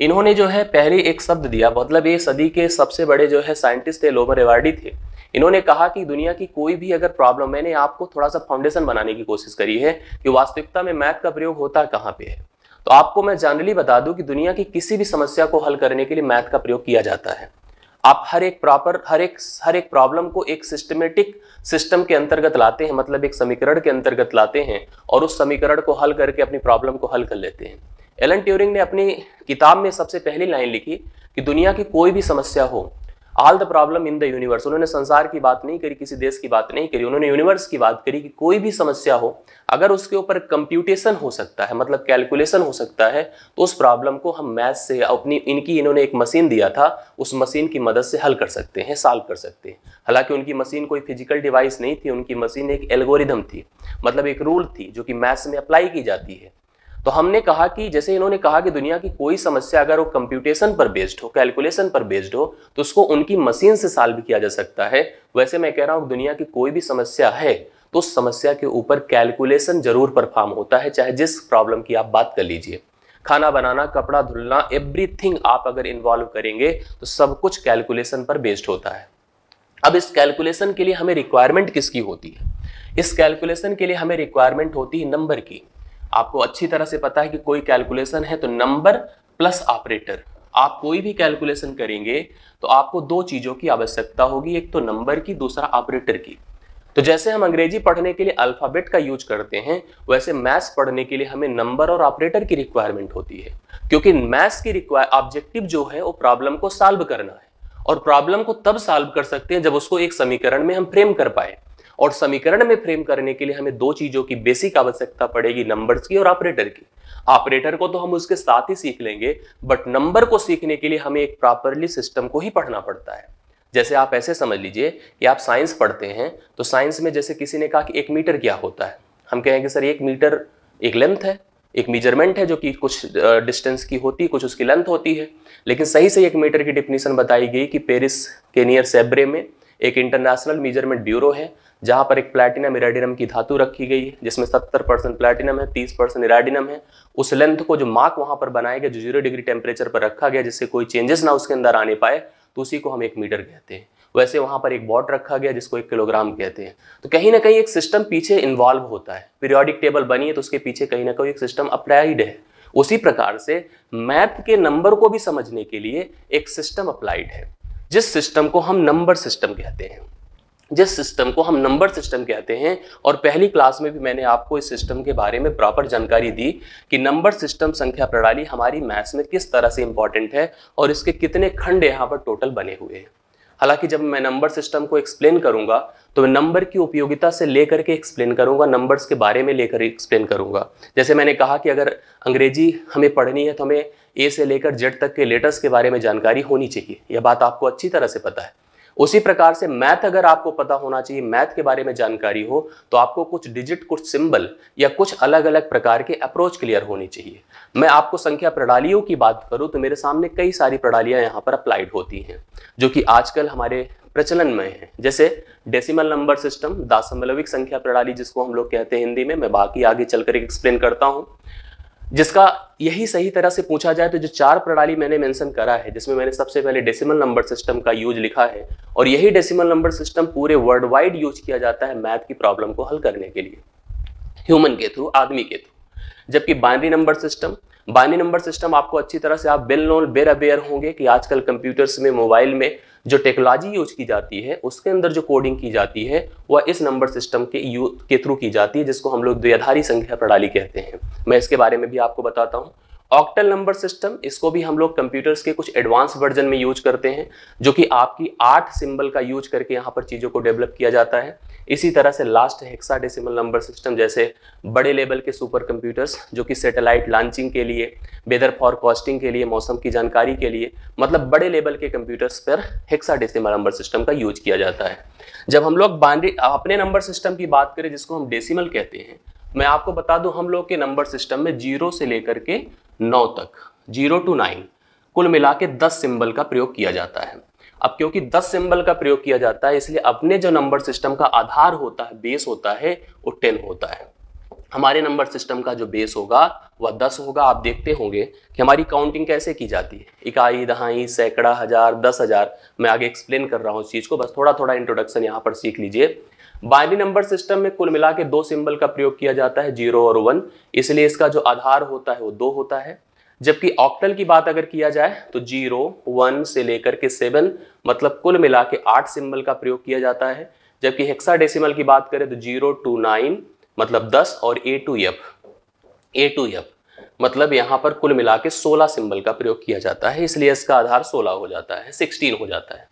इन्होंने जो है पहले एक शब्द दिया मतलब ये सदी के सबसे बड़े जो है साइंटिस्ट थे लोबर एवार्डी थे इन्होंने कहा कि दुनिया की कोई भी अगर प्रॉब्लम मैंने आपको थोड़ा सा फाउंडेशन बनाने की कोशिश करी है कि वास्तविकता में मैथ का प्रयोग होता कहाँ पे है तो आपको मैं जनरली बता दूं कि दुनिया की किसी भी समस्या को हल करने के लिए मैथ का प्रयोग किया जाता है आप हर एक प्रॉपर हर एक हर एक प्रॉब्लम को एक सिस्टमेटिक सिस्टम के अंतर्गत लाते हैं मतलब एक समीकरण के अंतर्गत लाते हैं और उस समीकरण को हल करके अपनी प्रॉब्लम को हल कर लेते हैं एलन ट्यूरिंग ने अपनी किताब में सबसे पहली लाइन लिखी कि दुनिया की कोई भी समस्या हो all the problem in the universe उन्होंने संसार की बात नहीं करी किसी देश की बात नहीं करी उन्होंने यूनिवर्स की बात करी कि कोई भी समस्या हो अगर उसके ऊपर कंप्यूटेशन हो सकता है मतलब कैलकुलेशन हो सकता है तो उस प्रॉब्लम को हम मैथ से अपनी इनकी इन्होंने एक मशीन दिया था उस मशीन की मदद से हल कर सकते हैं सॉल्व कर सकते हैं हालांकि उनकी मशीन कोई फिजिकल डिवाइस नहीं थी उनकी मशीन एक एल्गोरिदम थी मतलब एक रूल थी जो कि मैथ्स में अप्लाई की जाती है तो हमने कहा कि जैसे इन्होंने कहा कि दुनिया की कोई समस्या अगर वो कंप्यूटेशन पर बेस्ड हो कैलकुलेशन पर बेस्ड हो तो उसको उनकी मशीन से सॉल्व किया जा सकता है वैसे मैं कह रहा हूँ दुनिया की कोई भी समस्या है तो उस समस्या के ऊपर कैलकुलेशन जरूर परफॉर्म होता है चाहे जिस प्रॉब्लम की आप बात कर लीजिए खाना बनाना कपड़ा धुलना एवरीथिंग आप अगर इन्वॉल्व करेंगे तो सब कुछ कैलकुलेशन पर बेस्ड होता है अब इस कैलकुलेशन के लिए हमें रिक्वायरमेंट किसकी होती है इस कैलकुलेशन के लिए हमें रिक्वायरमेंट होती है नंबर की आपको अच्छी तरह से पता है कि कोई कैलकुलेशन है तो नंबर प्लस ऑपरेटर आप कोई भी कैलकुलेशन करेंगे तो आपको दो चीज़ों की आवश्यकता होगी एक तो नंबर की दूसरा ऑपरेटर की तो जैसे हम अंग्रेजी पढ़ने के लिए अल्फ़ाबेट का यूज करते हैं वैसे मैथ्स पढ़ने के लिए हमें नंबर और ऑपरेटर की रिक्वायरमेंट होती है क्योंकि मैथ्स की रिक्वायर ऑब्जेक्टिव जो है वो प्रॉब्लम को सॉल्व करना है और प्रॉब्लम को तब सॉल्व कर सकते हैं जब उसको एक समीकरण में हम फ्रेम कर पाए और समीकरण में फ्रेम करने के लिए हमें दो चीजों की बेसिक आवश्यकता पड़ेगी नंबर्स की और ऑपरेटर की ऑपरेटर को तो हम उसके साथ ही सीख लेंगे बट नंबर को सीखने के लिए हमें एक प्रॉपरली सिस्टम को ही पढ़ना पड़ता है जैसे आप ऐसे समझ लीजिए कि आप साइंस पढ़ते हैं तो साइंस में जैसे किसी ने कहा कि एक मीटर क्या होता है हम कहेंगे सर एक मीटर एक लेंथ है एक मेजरमेंट है जो कि कुछ डिस्टेंस की होती है कुछ उसकी लेंथ होती है लेकिन सही से एक मीटर की डिफिनीशन बताई गई कि पेरिस के नियर सेब्रे में एक इंटरनेशनल मेजरमेंट ब्यूरो है जहाँ पर एक प्लैटिनम इराडिनम की धातु रखी गई है जिसमें 70 परसेंट प्लैटिनम है 30 परसेंट इराडिनम है उस लेंथ को जो मार्क वहाँ पर बनाया गया जो जीरो डिग्री टेम्परेचर पर रखा गया जिससे कोई चेंजेस ना उसके अंदर आने पाए तो उसी को हम एक मीटर कहते हैं वैसे वहाँ पर एक बॉट रखा गया जिसको एक किलोग्राम कहते हैं तो कहीं ना कहीं एक सिस्टम पीछे इन्वॉल्व होता है पीरियोडिक टेबल बनी है तो उसके पीछे कहीं ना कहीं एक सिस्टम अप्लाइड है उसी प्रकार से मैथ के नंबर को भी समझने के लिए एक सिस्टम अप्लाइड है जिस सिस्टम को हम नंबर सिस्टम कहते हैं जिस सिस्टम को हम नंबर सिस्टम कहते हैं और पहली क्लास में भी मैंने आपको इस सिस्टम के बारे में प्रॉपर जानकारी दी कि नंबर सिस्टम संख्या प्रणाली हमारी मैथ्स में किस तरह से इंपॉर्टेंट है और इसके कितने खंड यहाँ पर टोटल बने हुए हैं हालांकि जब मैं नंबर सिस्टम को एक्सप्लेन करूंगा तो मैं नंबर की उपयोगिता से लेकर के एक्सप्लेन करूंगा नंबर्स के बारे में लेकर एक्सप्लेन करूंगा जैसे मैंने कहा कि अगर अंग्रेजी हमें पढ़नी है तो हमें ए से लेकर जेड तक के लेटर्स के बारे में जानकारी होनी चाहिए यह बात आपको अच्छी तरह से पता है उसी प्रकार से मैथ अगर आपको पता होना चाहिए मैथ के बारे में जानकारी हो तो आपको कुछ डिजिट कुछ सिंबल या कुछ अलग अलग प्रकार के अप्रोच क्लियर होनी चाहिए मैं आपको संख्या प्रणालियों की बात करूँ तो मेरे सामने कई सारी प्रणालियां यहाँ पर अप्लाइड होती हैं जो कि आजकल हमारे प्रचलन में है जैसे डेसिमल नंबर सिस्टम दासमलविक संख्या प्रणाली जिसको हम लोग कहते हैं हिंदी में मैं बाकी आगे चलकर एक्सप्लेन करता हूँ जिसका यही सही तरह से पूछा जाए तो जो चार प्रणाली मैंने मेंशन करा है जिसमें मैंने सबसे पहले डेसिमल नंबर सिस्टम का यूज लिखा है और यही डेसिमल नंबर सिस्टम पूरे वर्ल्ड वाइड यूज किया जाता है मैथ की प्रॉब्लम को हल करने के लिए ह्यूमन के थ्रू आदमी के थ्रू जबकि binary number system binary number system आपको अच्छी तरह से आप बेल नोल बेर अवेयर होंगे कि आजकल कंप्यूटर्स में मोबाइल में जो टेक्नोलॉजी यूज की जाती है उसके अंदर जो कोडिंग की जाती है वह इस नंबर सिस्टम के यू के थ्रू की जाती है जिसको हम लोग द्विधारी संख्या प्रणाली कहते हैं मैं इसके बारे में भी आपको बताता हूँ ऑक्टल नंबर सिस्टम इसको भी हम लोग कंप्यूटर्स के कुछ एडवांस वर्जन में यूज करते हैं जो कि आपकी आठ सिंबल का यूज करके यहाँ पर चीज़ों को डेवलप किया जाता है इसी तरह से last hexadecimal number system जैसे बड़े लेवल के सुपर कंप्यूटर्स जो कि सैटेलाइट लॉन्चिंग के लिए वेदर फॉरकास्टिंग के लिए मौसम की जानकारी के लिए मतलब बड़े लेवल के कंप्यूटर्स पर हेक्सा डेसिमल नंबर सिस्टम का यूज किया जाता है जब हम लोग बाइनरी अपने नंबर सिस्टम की बात करें जिसको हम डेसिमल कहते हैं मैं आपको बता दूं हम लोग के नंबर सिस्टम में जीरो से लेकर के नौ तक जीरो टू नाइन कुल मिला के दस सिंबल का प्रयोग किया जाता है अब क्योंकि दस सिंबल का प्रयोग किया जाता है इसलिए अपने जो नंबर सिस्टम का आधार होता है बेस होता है वो टेन होता है हमारे नंबर सिस्टम का जो बेस होगा वह दस होगा आप देखते होंगे कि हमारी काउंटिंग कैसे की जाती है इकाई दहाई सैकड़ा हजार दस हजार मैं आगे एक्सप्लेन कर रहा हूँ इस चीज़ को बस थोड़ा थोड़ा इंट्रोडक्शन यहाँ पर सीख लीजिए बाइनरी नंबर सिस्टम में कुल मिला के दो सिंबल का प्रयोग किया जाता है जीरो और वन इसलिए इसका जो आधार होता है वो दो होता है जबकि ऑक्टल की बात अगर किया जाए तो जीरो वन से लेकर के सेवन मतलब कुल मिला के आठ सिंबल का प्रयोग किया जाता है जबकि हेक्सा डेसिमल की बात करें तो जीरो टू नाइन मतलब दस और A to F A to F मतलब यहां पर कुल मिला के सोलह सिंबल का प्रयोग किया जाता है इसलिए इसका आधार सोलह हो जाता है सिक्सटीन हो जाता है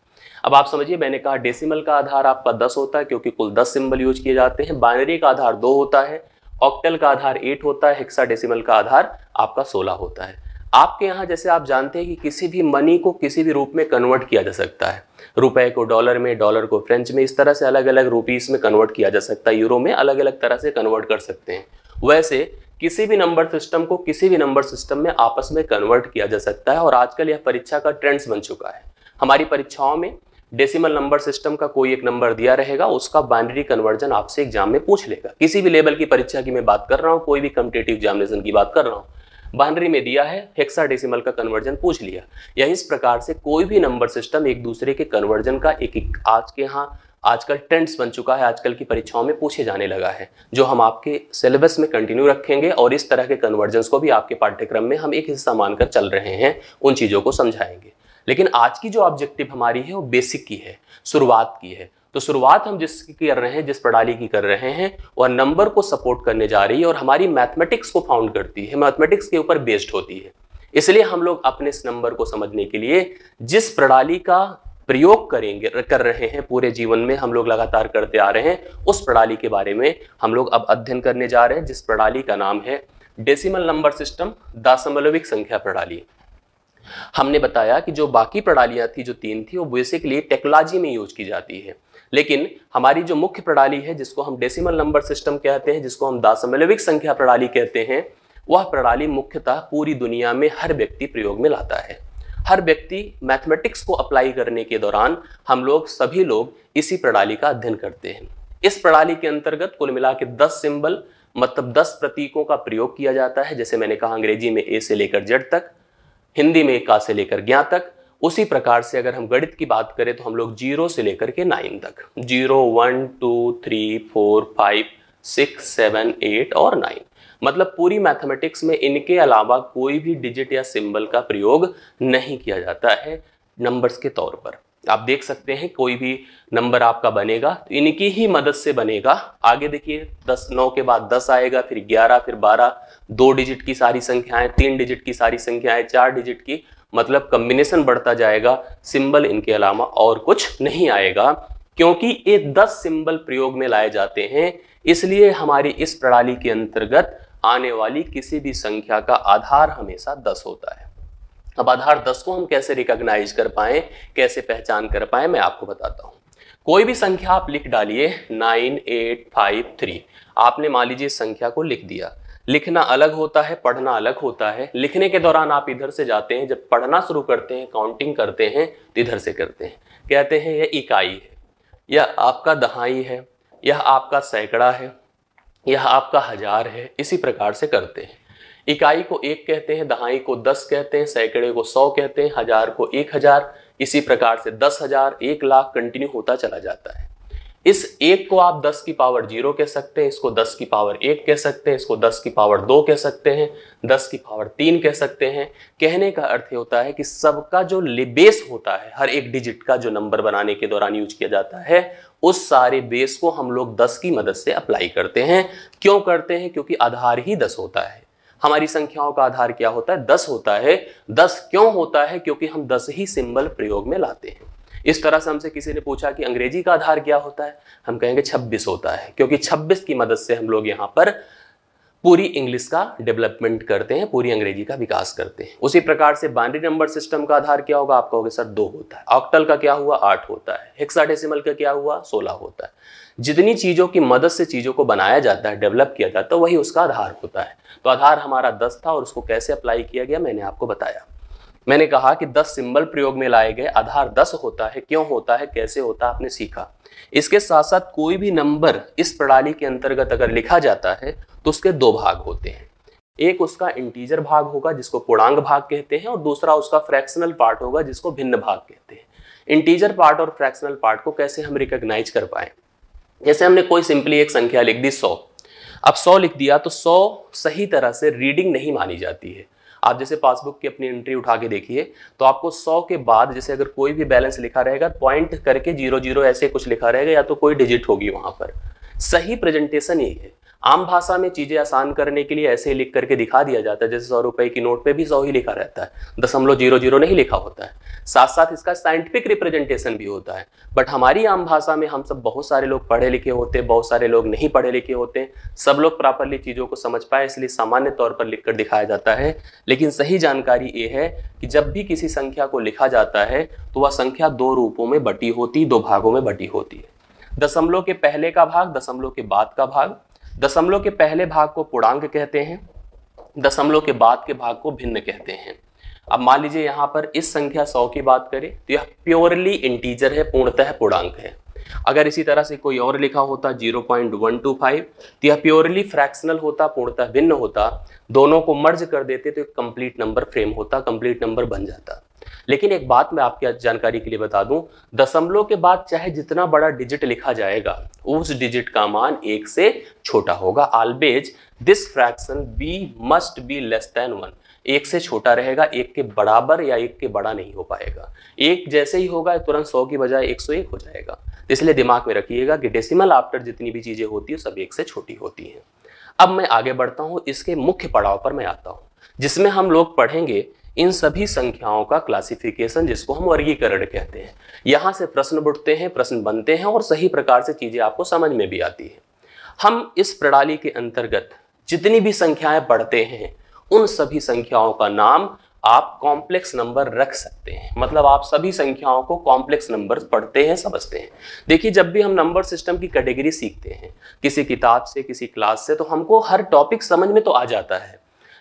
अब आप समझिए मैंने कहा डेसिमल का आधार आपका दस होता है क्योंकि कुल दस सिंबल यूज किए जाते हैं बाइनरी का आधार दो होता है ऑक्टल का आधार एट होता है हेक्सा डेसिमल का आधार आपका सोलह होता है आपके यहाँ जैसे आप जानते हैं कि किसी भी मनी को किसी भी रूप में कन्वर्ट किया जा सकता है रुपए को डॉलर में डॉलर को फ्रेंच में इस तरह से अलग अलग रूपीज में कन्वर्ट किया जा सकता है यूरो में अलग अलग तरह से कन्वर्ट कर सकते हैं वैसे किसी भी नंबर सिस्टम को किसी भी नंबर सिस्टम में आपस में कन्वर्ट किया जा सकता है और आजकल यह परीक्षा का ट्रेंड्स बन चुका है हमारी परीक्षाओं में डेसिमल नंबर सिस्टम का कोई एक नंबर दिया रहेगा उसका बाइनरी कन्वर्जन आपसे एग्जाम में पूछ लेगा किसी भी लेवल की परीक्षा की मैं बात कर रहा हूँ कोई भी कम्पिटेटिव एग्जामिनेशन की बात कर रहा हूँ बाइनरी में दिया है हेक्सा डेसिमल का कन्वर्जन पूछ लिया या इस प्रकार से कोई भी नंबर सिस्टम एक दूसरे के कन्वर्जन का एक, एक आज के यहाँ आजकल ट्रेंड्स बन चुका है आजकल की परीक्षाओं में पूछे जाने लगा है जो हम आपके सिलेबस में कंटिन्यू रखेंगे और इस तरह के कन्वर्जन को भी आपके पाठ्यक्रम में हम एक हिस्सा मानकर चल रहे हैं उन चीज़ों को समझाएंगे लेकिन आज की जो ऑब्जेक्टिव हमारी है वो बेसिक की है शुरुआत की है तो शुरुआत हम जिसकी कर रहे हैं जिस प्रणाली की कर रहे हैं वह नंबर को सपोर्ट करने जा रही है और हमारी मैथमेटिक्स को फाउंड करती है मैथमेटिक्स के ऊपर बेस्ड होती है इसलिए हम लोग अपने इस नंबर को समझने के लिए जिस प्रणाली का प्रयोग करेंगे कर रहे हैं पूरे जीवन में हम लोग लगातार करते आ रहे हैं उस प्रणाली के बारे में हम लोग अब अध्ययन करने जा रहे हैं जिस प्रणाली का नाम है डेसिमल नंबर सिस्टम दशमलविक संख्या प्रणाली हमने बताया कि जो बाकी प्रणालियां थी जो तीन थी वो बेसिकली टेक्नोलॉजी में यूज की जाती है लेकिन हमारी जो मुख्य प्रणाली है जिसको हम डेसिमल नंबर सिस्टम कहते हैं जिसको हम दासमलविक संख्या प्रणाली कहते हैं वह प्रणाली मुख्यतः पूरी दुनिया में हर व्यक्ति प्रयोग में लाता है हर व्यक्ति मैथमेटिक्स को अप्लाई करने के दौरान हम लोग सभी लोग इसी प्रणाली का अध्ययन करते हैं इस प्रणाली के अंतर्गत कुल मिला के दस सिंबल मतलब दस प्रतीकों का प्रयोग किया जाता है जैसे मैंने कहा अंग्रेजी में ए से लेकर जेड तक हिंदी में का से लेकर ज्ञा तक उसी प्रकार से अगर हम गणित की बात करें तो हम लोग जीरो से लेकर के नाइन तक zero one two three four five six seven eight और नाइन मतलब पूरी मैथमेटिक्स में इनके अलावा कोई भी डिजिट या सिंबल का प्रयोग नहीं किया जाता है नंबर्स के तौर पर आप देख सकते हैं कोई भी नंबर आपका बनेगा तो इनकी ही मदद से बनेगा आगे देखिए दस नौ के बाद दस आएगा फिर ग्यारह फिर बारह दो डिजिट की सारी संख्याएं तीन डिजिट की सारी संख्याएं चार डिजिट की मतलब कम्बिनेशन बढ़ता जाएगा सिंबल इनके अलावा और कुछ नहीं आएगा क्योंकि ये दस सिंबल प्रयोग में लाए जाते हैं इसलिए हमारी इस प्रणाली के अंतर्गत आने वाली किसी भी संख्या का आधार हमेशा दस होता है अब आधार दस को हम कैसे रिकॉग्नाइज कर पाए कैसे पहचान कर पाए मैं आपको बताता हूँ कोई भी संख्या आप लिख डालिए नाइन एट फाइव थ्री आपने मान लीजिए संख्या को लिख दिया लिखना अलग होता है पढ़ना अलग होता है लिखने के दौरान आप इधर से जाते हैं जब पढ़ना शुरू करते हैं काउंटिंग करते हैं तो इधर से करते हैं कहते हैं यह इकाई है यह आपका दहाई है यह आपका सैकड़ा है यह आपका हजार है इसी प्रकार से करते हैं इकाई को एक कहते हैं दहाई को दस कहते हैं सैकड़े को सौ कहते हैं हजार को एक हजार इसी प्रकार से दस हजार एक लाख कंटिन्यू होता चला जाता है इस एक को आप दस की पावर जीरो कह सकते हैं इसको दस की पावर एक कह सकते हैं इसको दस की पावर दो कह सकते हैं दस की पावर तीन कह सकते हैं कहने का अर्थ होता है कि सबका जो बेस होता है हर एक डिजिट का जो नंबर बनाने के दौरान यूज किया जाता है उस सारे बेस को हम लोग दस की मदद से अप्लाई करते हैं क्यों करते हैं क्योंकि आधार ही दस होता है हमारी संख्याओं का आधार क्या होता है दस होता है दस क्यों होता है क्योंकि हम दस ही सिंबल प्रयोग में लाते हैं इस तरह से हमसे किसी ने पूछा कि अंग्रेजी का आधार क्या होता है हम कहेंगे छब्बीस होता है क्योंकि छब्बीस की मदद से हम लोग यहाँ पर पूरी इंग्लिश का डेवलपमेंट करते हैं पूरी अंग्रेजी का विकास करते हैं उसी प्रकार से बाइनरी नंबर सिस्टम का आधार क्या होगा आप कहोगे सर दो होता है ऑक्टल का क्या हुआ आठ होता है हेक्साडेसिमल का क्या हुआ सोलह होता है जितनी चीज़ों की मदद से चीज़ों को बनाया जाता है डेवलप किया जाता है तो वही उसका आधार होता है तो आधार हमारा दस था और उसको कैसे अप्लाई किया गया मैंने आपको बताया मैंने कहा कि 10 सिंबल प्रयोग में लाए गए आधार 10 होता है क्यों होता है कैसे होता है आपने सीखा इसके साथ साथ कोई भी नंबर इस प्रणाली के अंतर्गत अगर लिखा जाता है तो उसके दो भाग होते हैं एक उसका इंटीजर भाग होगा जिसको पूर्णांग भाग कहते हैं और दूसरा उसका फ्रैक्शनल पार्ट होगा जिसको भिन्न भाग कहते हैं इंटीजर पार्ट और फ्रैक्शनल पार्ट को कैसे हम रिकग्नाइज कर पाए जैसे हमने कोई सिंपली एक संख्या लिख दी सौ अब सौ लिख दिया तो सौ सही तरह से रीडिंग नहीं मानी जाती है आप जैसे पासबुक की अपनी एंट्री उठा के देखिए तो आपको सौ के बाद जैसे अगर कोई भी बैलेंस लिखा रहेगा पॉइंट करके जीरो जीरो ऐसे कुछ लिखा रहेगा या तो कोई डिजिट होगी वहां पर सही प्रेजेंटेशन ये है आम भाषा में चीज़ें आसान करने के लिए ऐसे लिख करके दिखा दिया जाता है जैसे सौ रुपए की नोट पे भी सौ ही लिखा रहता है दशमलव जीरो जीरो नहीं लिखा होता है साथ साथ इसका साइंटिफिक रिप्रेजेंटेशन भी होता है बट हमारी आम भाषा में हम सब बहुत सारे लोग पढ़े लिखे होते हैं बहुत सारे लोग नहीं पढ़े लिखे होते हैं सब लोग प्रॉपरली चीज़ों को समझ पाए इसलिए सामान्य तौर पर लिख कर दिखाया जाता है लेकिन सही जानकारी ये है कि जब भी किसी संख्या को लिखा जाता है तो वह संख्या दो रूपों में बटी होती दो भागों में बटी होती है दशमलव के पहले का भाग दशमलव के बाद का भाग दशमलव के पहले भाग को पूर्णांक कहते हैं दशमलव के बाद के भाग को भिन्न कहते हैं अब मान लीजिए यहाँ पर इस संख्या सौ की बात करें तो यह प्योरली इंटीजर है पूर्णतः पूर्णांक है अगर इसी तरह से कोई और लिखा होता 0.125 तो यह प्योरली फ्रैक्शनल होता पूर्णतः भिन्न होता दोनों को मर्ज कर देते तो एक कंप्लीट नंबर फ्रेम होता कंप्लीट नंबर बन जाता लेकिन एक बात मैं आपकी जानकारी के लिए बता दूं दशमलव के बाद चाहे जितना बड़ा डिजिट लिखा जाएगा उस डिजिट का मान एक से छोटा होगा always this fraction be must be less than one एक से छोटा रहेगा एक के बराबर या एक के बड़ा नहीं हो पाएगा एक जैसे ही होगा तुरंत सौ की बजाय एक सौ एक हो जाएगा तो इसलिए दिमाग में रखिएगा कि डेसिमल आफ्टर जितनी भी चीज़ें होती है सब एक से छोटी होती हैं अब मैं आगे बढ़ता हूँ इसके मुख्य पड़ाव पर मैं आता हूँ जिसमें हम लोग पढ़ेंगे इन सभी संख्याओं का क्लासिफिकेशन जिसको हम वर्गीकरण कहते हैं यहाँ से प्रश्न उठते हैं प्रश्न बनते हैं और सही प्रकार से चीज़ें आपको समझ में भी आती है हम इस प्रणाली के अंतर्गत जितनी भी संख्याएं पढ़ते हैं उन सभी संख्याओं का नाम आप कॉम्प्लेक्स नंबर रख सकते हैं मतलब आप सभी संख्याओं को कॉम्प्लेक्स नंबर पढ़ते हैं समझते हैं देखिए जब भी हम नंबर सिस्टम की कैटेगरी सीखते हैं किसी किताब से किसी क्लास से तो हमको हर टॉपिक समझ में तो आ जाता है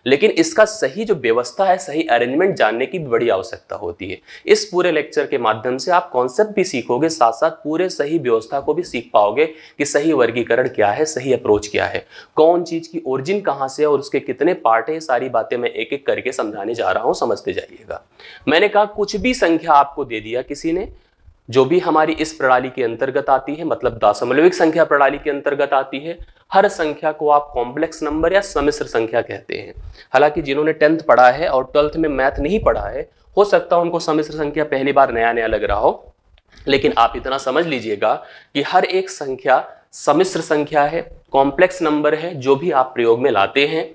लेकिन इसका सही जो व्यवस्था है सही अरेंजमेंट जानने की बड़ी आवश्यकता होती है इस पूरे लेक्चर के माध्यम से आप कॉन्सेप्ट भी सीखोगे साथ साथ पूरे सही व्यवस्था को भी सीख पाओगे कि सही वर्गीकरण क्या है सही अप्रोच क्या है कौन चीज़ की ओरिजिन कहाँ से है और उसके कितने पार्ट है सारी बातें मैं एक एक करके समझाने जा रहा हूँ समझते जाइएगा मैंने कहा कुछ भी संख्या आपको दे दिया किसी ने जो भी हमारी इस प्रणाली के अंतर्गत आती है मतलब दासमलविक संख्या प्रणाली के अंतर्गत आती है हर संख्या को आप कॉम्प्लेक्स नंबर या समिश्र संख्या कहते हैं हालांकि जिन्होंने टेंथ पढ़ा है और ट्वेल्थ में मैथ नहीं पढ़ा है हो सकता है उनको समिश्र संख्या पहली बार नया नया लग रहा हो लेकिन आप इतना समझ लीजिएगा कि हर एक संख्या समिश्र संख्या है कॉम्प्लेक्स नंबर है जो भी आप प्रयोग में लाते हैं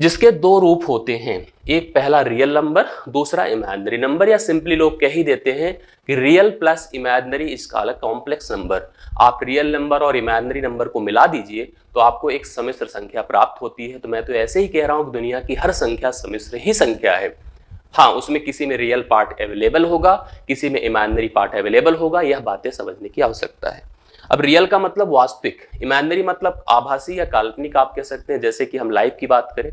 जिसके दो रूप होते हैं एक पहला रियल नंबर दूसरा इमेजनरी नंबर या सिंपली लोग कह ही देते हैं कि रियल प्लस इमेजनरी इसका अलग कॉम्प्लेक्स नंबर आप रियल नंबर और इमेजनरी नंबर को मिला दीजिए तो आपको एक समिश्र संख्या प्राप्त होती है तो मैं तो ऐसे ही कह रहा कि दुनिया की हर संख्या समिश्र ही संख्या है हाँ उसमें किसी में रियल पार्ट अवेलेबल होगा किसी में इमेजनरी पार्ट अवेलेबल होगा यह बातें समझने की आवश्यकता है अब रियल का मतलब वास्तविक इमेजनरी मतलब आभासी या काल्पनिक आप कह सकते हैं जैसे कि हम लाइफ की बात करें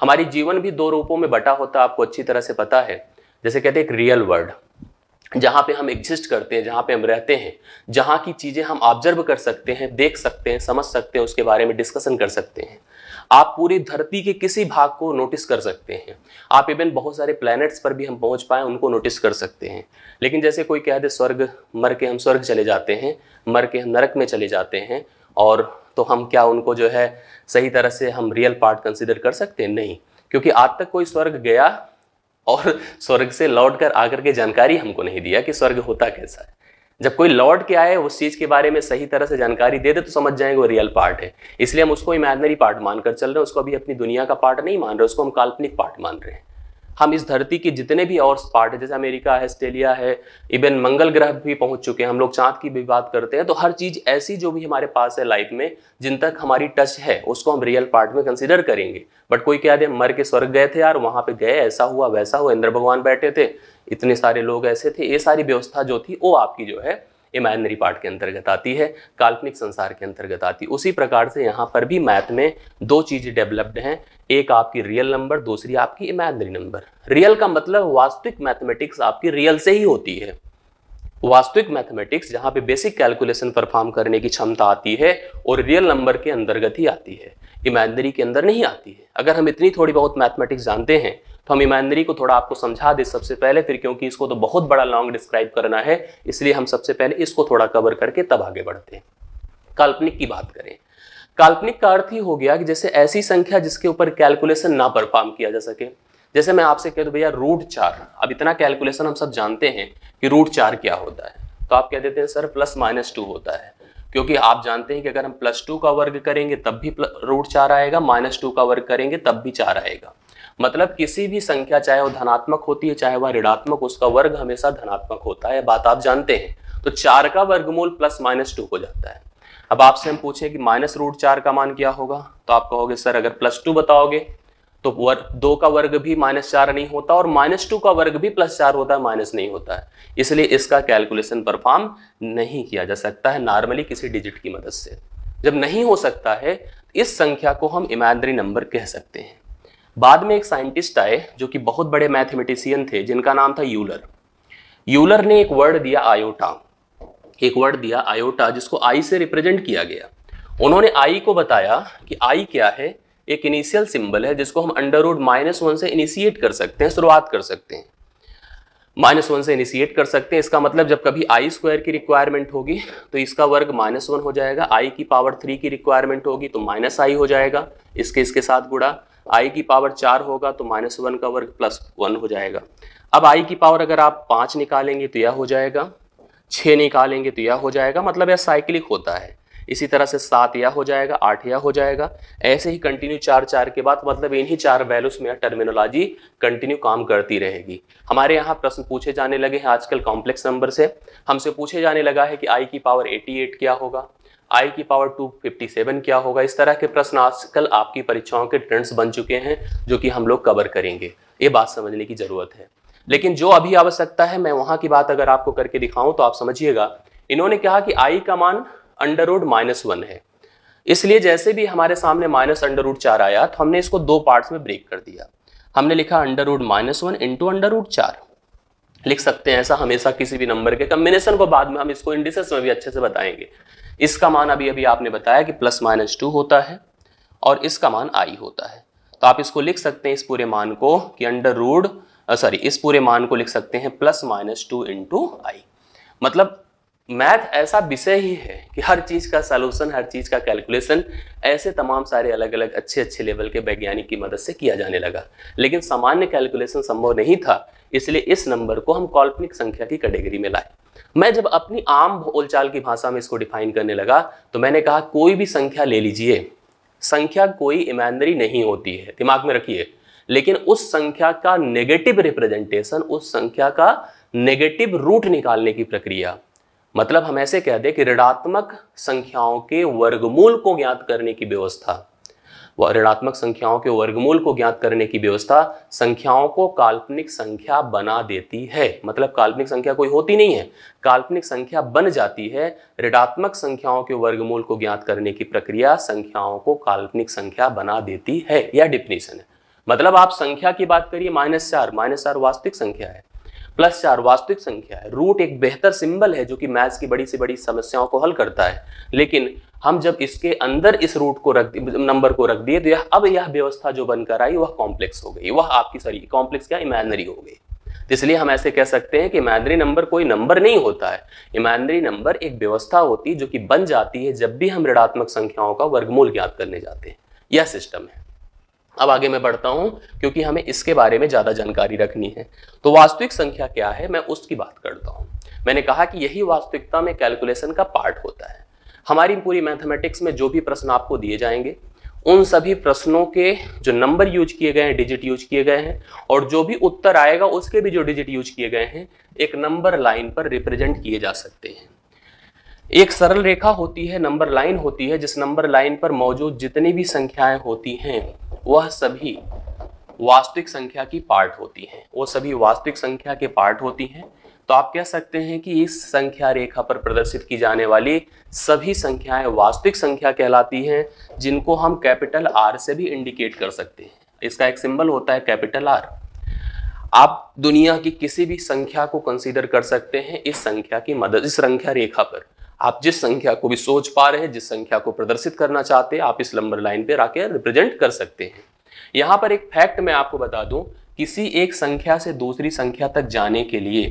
हमारी जीवन भी दो रूपों में बटा होता है आपको अच्छी तरह से पता है जैसे कहते हैं एक रियल वर्ल्ड जहाँ पे हम एग्जिस्ट करते हैं जहाँ पे हम रहते हैं जहाँ की चीज़ें हम ऑब्जर्व कर सकते हैं देख सकते हैं समझ सकते हैं उसके बारे में डिस्कशन कर सकते हैं आप पूरी धरती के किसी भाग को नोटिस कर सकते हैं आप इवन बहुत सारे प्लैनेट्स पर भी हम पहुंच पाए उनको नोटिस कर सकते हैं लेकिन जैसे कोई कह दे स्वर्ग मर के हम स्वर्ग चले जाते हैं मर के हम नरक में चले जाते हैं और तो हम क्या उनको जो है सही तरह से हम रियल पार्ट कंसिडर कर सकते हैं नहीं क्योंकि आज तक कोई स्वर्ग गया और *laughs* स्वर्ग से लौट कर आकर के जानकारी हमको नहीं दिया कि स्वर्ग होता कैसा है जब कोई लौट के आए उस चीज़ के बारे में सही तरह से जानकारी दे दे तो समझ जाएंगे वो रियल पार्ट है इसलिए हम उसको इमेजनरी पार्ट मानकर चल रहे हैं उसको अभी अपनी दुनिया का पार्ट नहीं मान रहे उसको हम काल्पनिक पार्ट मान रहे हैं हम इस धरती के जितने भी और पार्ट है जैसे अमेरिका है ऑस्ट्रेलिया है इवन मंगल ग्रह भी पहुंच चुके हैं हम लोग चाँद की भी बात करते हैं तो हर चीज़ ऐसी जो भी हमारे पास है लाइफ में जिन तक हमारी टच है उसको हम रियल पार्ट में कंसिडर करेंगे बट कोई क्या दे मर के स्वर्ग गए थे यार वहां पे गए ऐसा हुआ वैसा हुआ इंद्र भगवान बैठे थे इतने सारे लोग ऐसे थे ये सारी व्यवस्था जो थी वो आपकी जो है इमेजनरी पार्ट के अंतर्गत आती है काल्पनिक संसार के अंतर्गत आती है उसी प्रकार से यहाँ पर भी मैथ में दो चीज़ें डेवलप्ड हैं एक आपकी रियल नंबर दूसरी आपकी इमेजनरी नंबर रियल का मतलब वास्तविक मैथमेटिक्स आपकी रियल से ही होती है वास्तविक मैथमेटिक्स जहाँ पे बेसिक कैलकुलेशन परफॉर्म करने की क्षमता आती है और रियल नंबर के अंतर्गत ही आती है इमेजनरी के अंदर नहीं आती है अगर हम इतनी थोड़ी बहुत मैथमेटिक्स जानते हैं तो हम ईमानदारी को थोड़ा आपको समझा दें सबसे पहले फिर क्योंकि इसको तो बहुत बड़ा लॉन्ग डिस्क्राइब करना है इसलिए हम सबसे पहले इसको थोड़ा कवर करके तब आगे बढ़ते हैं काल्पनिक की बात करें काल्पनिक का अर्थ ही हो गया कि जैसे ऐसी संख्या जिसके ऊपर कैलकुलेशन ना परफॉर्म किया जा सके जैसे मैं आपसे कह दू भैया रूट चार अब इतना कैलकुलेशन हम सब जानते हैं कि रूट चार क्या होता है तो आप कह देते हैं सर प्लस माइनस टू होता है क्योंकि आप जानते हैं कि अगर हम प्लस टू का वर्ग करेंगे तब भी रूट चार आएगा माइनस टू का वर्ग करेंगे तब भी चार आएगा मतलब किसी भी संख्या चाहे वो धनात्मक होती है चाहे वह ऋणात्मक उसका वर्ग हमेशा धनात्मक होता है बात आप जानते हैं तो चार का वर्गमूल प्लस माइनस टू हो जाता है अब आपसे हम पूछे कि माइनस रूट चार का मान क्या होगा तो आप कहोगे सर अगर प्लस टू बताओगे तो वर्ग दो का वर्ग भी माइनस चार नहीं होता और माइनस टू का वर्ग भी प्लस चार होता है माइनस नहीं होता है इसलिए इसका कैलकुलेशन परफॉर्म नहीं किया जा सकता है नॉर्मली किसी डिजिट की मदद से जब नहीं हो सकता है इस संख्या को हम इमेजनरी नंबर कह सकते हैं बाद में एक साइंटिस्ट आए जो कि बहुत बड़े मैथमेटिशियन थे जिनका नाम था यूलर यूलर ने एक वर्ड दिया आयोटा एक वर्ड दिया आयोटा जिसको आई से रिप्रेजेंट किया गया उन्होंने आई को बताया कि आई क्या है एक इनिशियल सिंबल है जिसको हम अंडर रूड माइनस वन से इनिशिएट कर सकते हैं शुरुआत कर सकते हैं माइनस वन से इनिशिएट कर सकते हैं इसका मतलब जब कभी आई स्क्वायर की रिक्वायरमेंट होगी तो इसका वर्ग माइनस वन हो जाएगा आई की पावर थ्री की रिक्वायरमेंट होगी तो माइनस आई हो जाएगा इसके इसके साथ गुड़ा आई की पावर चार होगा तो माइनस वन का वर्ग प्लस वन हो जाएगा अब आई की पावर अगर आप पाँच निकालेंगे तो यह हो जाएगा छः निकालेंगे तो यह हो जाएगा मतलब यह साइक्लिक होता है इसी तरह से सात या हो जाएगा आठ या हो जाएगा ऐसे ही कंटिन्यू चार चार के बाद मतलब इन्हीं चार वैल्यूज में टर्मिनोलॉजी कंटिन्यू काम करती रहेगी हमारे यहाँ प्रश्न पूछे जाने लगे हैं आजकल कॉम्प्लेक्स नंबर से हमसे पूछे जाने लगा है कि आई की पावर 88 क्या होगा आई की पावर 257 क्या होगा इस तरह के प्रश्न आजकल आपकी परीक्षाओं के ट्रेंड्स बन चुके हैं जो कि हम लोग कवर करेंगे ये बात समझने की ज़रूरत है लेकिन जो अभी आवश्यकता है मैं वहां की बात अगर आपको करके दिखाऊं तो आप समझिएगा इन्होंने कहा कि आई का मान अंडर माइनस वन है इसलिए जैसे भी हमारे सामने माइनस अंडर रूट चार आया तो हमने इसको दो पार्ट्स में ब्रेक कर दिया हमने लिखा under root minus one into under root चार लिख सकते हैं ऐसा हमेशा किसी भी नंबर के कम्बिनेशन को बाद में हम इसको इंडिसेस में भी अच्छे से बताएंगे इसका मान अभी अभी आपने बताया कि प्लस माइनस टू होता है और इसका मान आई होता है तो आप इसको लिख सकते हैं इस पूरे मान को कि अंडर रूड सॉरी इस पूरे मान को लिख सकते हैं plus minus two into I मतलब मैथ ऐसा विषय ही है कि हर चीज़ का सोल्यूशन हर चीज़ का कैलकुलेशन ऐसे तमाम सारे अलग अलग अच्छे अच्छे लेवल के वैज्ञानिक की मदद से किया जाने लगा लेकिन सामान्य कैलकुलेशन संभव नहीं था इसलिए इस नंबर को हम काल्पनिक संख्या की कैटेगरी में लाए मैं जब अपनी आम बोलचाल की भाषा में इसको डिफाइन करने लगा तो मैंने कहा कोई भी संख्या ले लीजिए संख्या कोई ईमानदारी नहीं होती है दिमाग में रखिए लेकिन उस संख्या का नेगेटिव रिप्रेजेंटेशन उस संख्या का नेगेटिव रूट निकालने की प्रक्रिया मतलब हम ऐसे कह दें कि ऋणात्मक संख्याओं के वर्गमूल को ज्ञात करने की व्यवस्था व ऋणात्मक संख्याओं के वर्गमूल को ज्ञात करने की व्यवस्था संख्याओं को काल्पनिक संख्या बना देती है मतलब काल्पनिक संख्या कोई होती नहीं है काल्पनिक संख्या बन जाती है ऋणात्मक संख्याओं के वर्गमूल को ज्ञात करने की प्रक्रिया संख्याओं को काल्पनिक संख्या बना देती है यह डिफिनेशन है मतलब आप संख्या की बात करिए माइनस चार माइनस चार वास्तविक संख्या है प्लस चार वास्तविक संख्या है रूट एक बेहतर सिंबल है जो कि मैथ्स की बड़ी से बड़ी समस्याओं को हल करता है लेकिन हम जब इसके अंदर इस रूट को रख नंबर को रख दिए तो यह अब यह व्यवस्था जो बनकर आई वह कॉम्प्लेक्स हो गई वह आपकी सॉरी कॉम्प्लेक्स क्या इमेजनरी हो गई तो इसलिए हम ऐसे कह सकते हैं कि इमेजनरी नंबर कोई नंबर नहीं होता है इमेजनरी नंबर एक व्यवस्था होती है जो कि बन जाती है जब भी हम ऋणात्मक संख्याओं का वर्गमूल ज्ञात करने जाते हैं यह सिस्टम है अब आगे मैं बढ़ता हूं क्योंकि हमें इसके बारे में ज्यादा जानकारी रखनी है तो वास्तविक संख्या क्या है मैं उसकी बात करता हूं मैंने कहा कि यही वास्तविकता में कैलकुलेशन का पार्ट होता है हमारी पूरी मैथमेटिक्स में जो भी प्रश्न आपको दिए जाएंगे उन सभी प्रश्नों के जो नंबर यूज किए गए हैं डिजिट यूज किए गए हैं और जो भी उत्तर आएगा उसके भी जो डिजिट यूज किए गए हैं एक नंबर लाइन पर रिप्रेजेंट किए जा सकते हैं एक सरल रेखा होती है नंबर लाइन होती है जिस नंबर लाइन पर मौजूद जितनी भी संख्याएं होती हैं वह सभी वास्तविक संख्या की पार्ट होती हैं वो सभी वास्तविक संख्या के पार्ट होती हैं तो आप कह सकते हैं कि इस संख्या रेखा पर प्रदर्शित की जाने वाली सभी संख्याएं वास्तविक संख्या कहलाती हैं जिनको हम कैपिटल आर से भी इंडिकेट कर सकते हैं इसका एक सिंबल होता है कैपिटल आर आप दुनिया की किसी भी संख्या को कंसीडर कर सकते हैं इस संख्या की मदद इस संख्या रेखा पर आप जिस संख्या को भी सोच पा रहे हैं जिस संख्या को प्रदर्शित करना चाहते हैं आप इस लंबर लाइन पर आके रिप्रेजेंट कर सकते हैं यहाँ पर एक फैक्ट मैं आपको बता दूं किसी एक संख्या से दूसरी संख्या तक जाने के लिए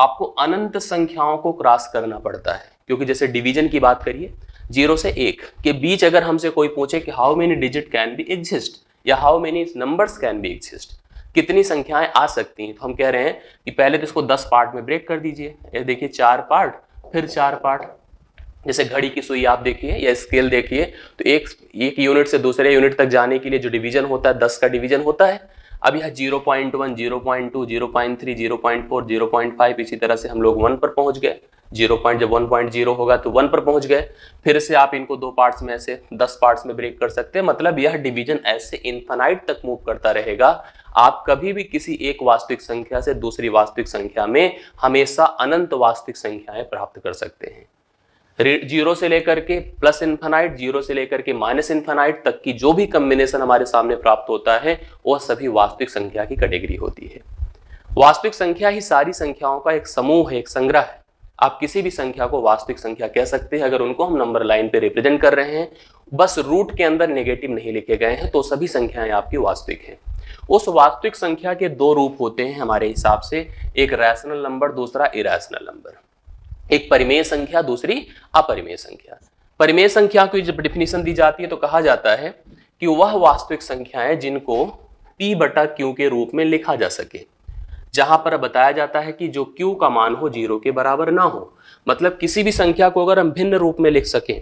आपको अनंत संख्याओं को क्रॉस करना पड़ता है क्योंकि जैसे डिवीजन की बात करिए जीरो से एक के बीच अगर हमसे कोई पूछे कि how many digit can be exist या how many numbers can be exist कितनी संख्याएं आ सकती हैं तो हम कह रहे हैं कि पहले तो इसको दस पार्ट में ब्रेक कर दीजिए देखिए चार पार्ट फिर चार पार्ट जैसे घड़ी की सुई आप देखिए या स्केल देखिए तो एक एक यूनिट से दूसरे यूनिट तक जाने के लिए जो डिवीजन होता है दस का डिवीजन होता है अब यह 0.1, 0.2, 0.3, 0.4, 0.5 इसी तरह से हम लोग वन पर पहुंच गए जीरो पॉइंट जब वन पॉइंट जीरो होगा तो वन पर पहुंच गए फिर से आप इनको दो पार्ट्स में ऐसे दस पार्ट्स में ब्रेक कर सकते हैं मतलब यह डिवीजन ऐसे इन्फेनाइट तक मूव करता रहेगा आप कभी भी किसी एक वास्तविक संख्या से दूसरी वास्तविक संख्या में हमेशा अनंत वास्तविक संख्याएं प्राप्त कर सकते हैं जीरो से लेकर के प्लस इन्फेनाइट जीरो से लेकर के माइनस इन्फेनाइट तक की जो भी कम्बिनेशन हमारे सामने प्राप्त होता है वह सभी वास्तविक संख्या की कैटेगरी होती है वास्तविक संख्या ही सारी संख्याओं का एक समूह है एक संग्रह है आप किसी भी संख्या को वास्तविक संख्या कह सकते हैं अगर उनको हम नंबर लाइन पे रिप्रेजेंट कर रहे हैं बस रूट के अंदर नेगेटिव नहीं लिखे गए हैं तो सभी संख्याएं आपकी वास्तविक हैं उस वास्तविक संख्या के दो रूप होते हैं हमारे हिसाब से एक रैशनल नंबर दूसरा इरेशनल नंबर एक परिमेय संख्या दूसरी अपरिमेय संख्या परिमेय संख्या की जब डिफिनेशन दी जाती है तो कहा जाता है कि वह वास्तविक संख्याएं जिनको पी बटा क्यू के रूप में लिखा जा सके जहां पर बताया जाता है कि जो क्यू का मान हो जीरो के बराबर ना हो मतलब किसी भी संख्या को अगर हम भिन्न रूप में लिख सकें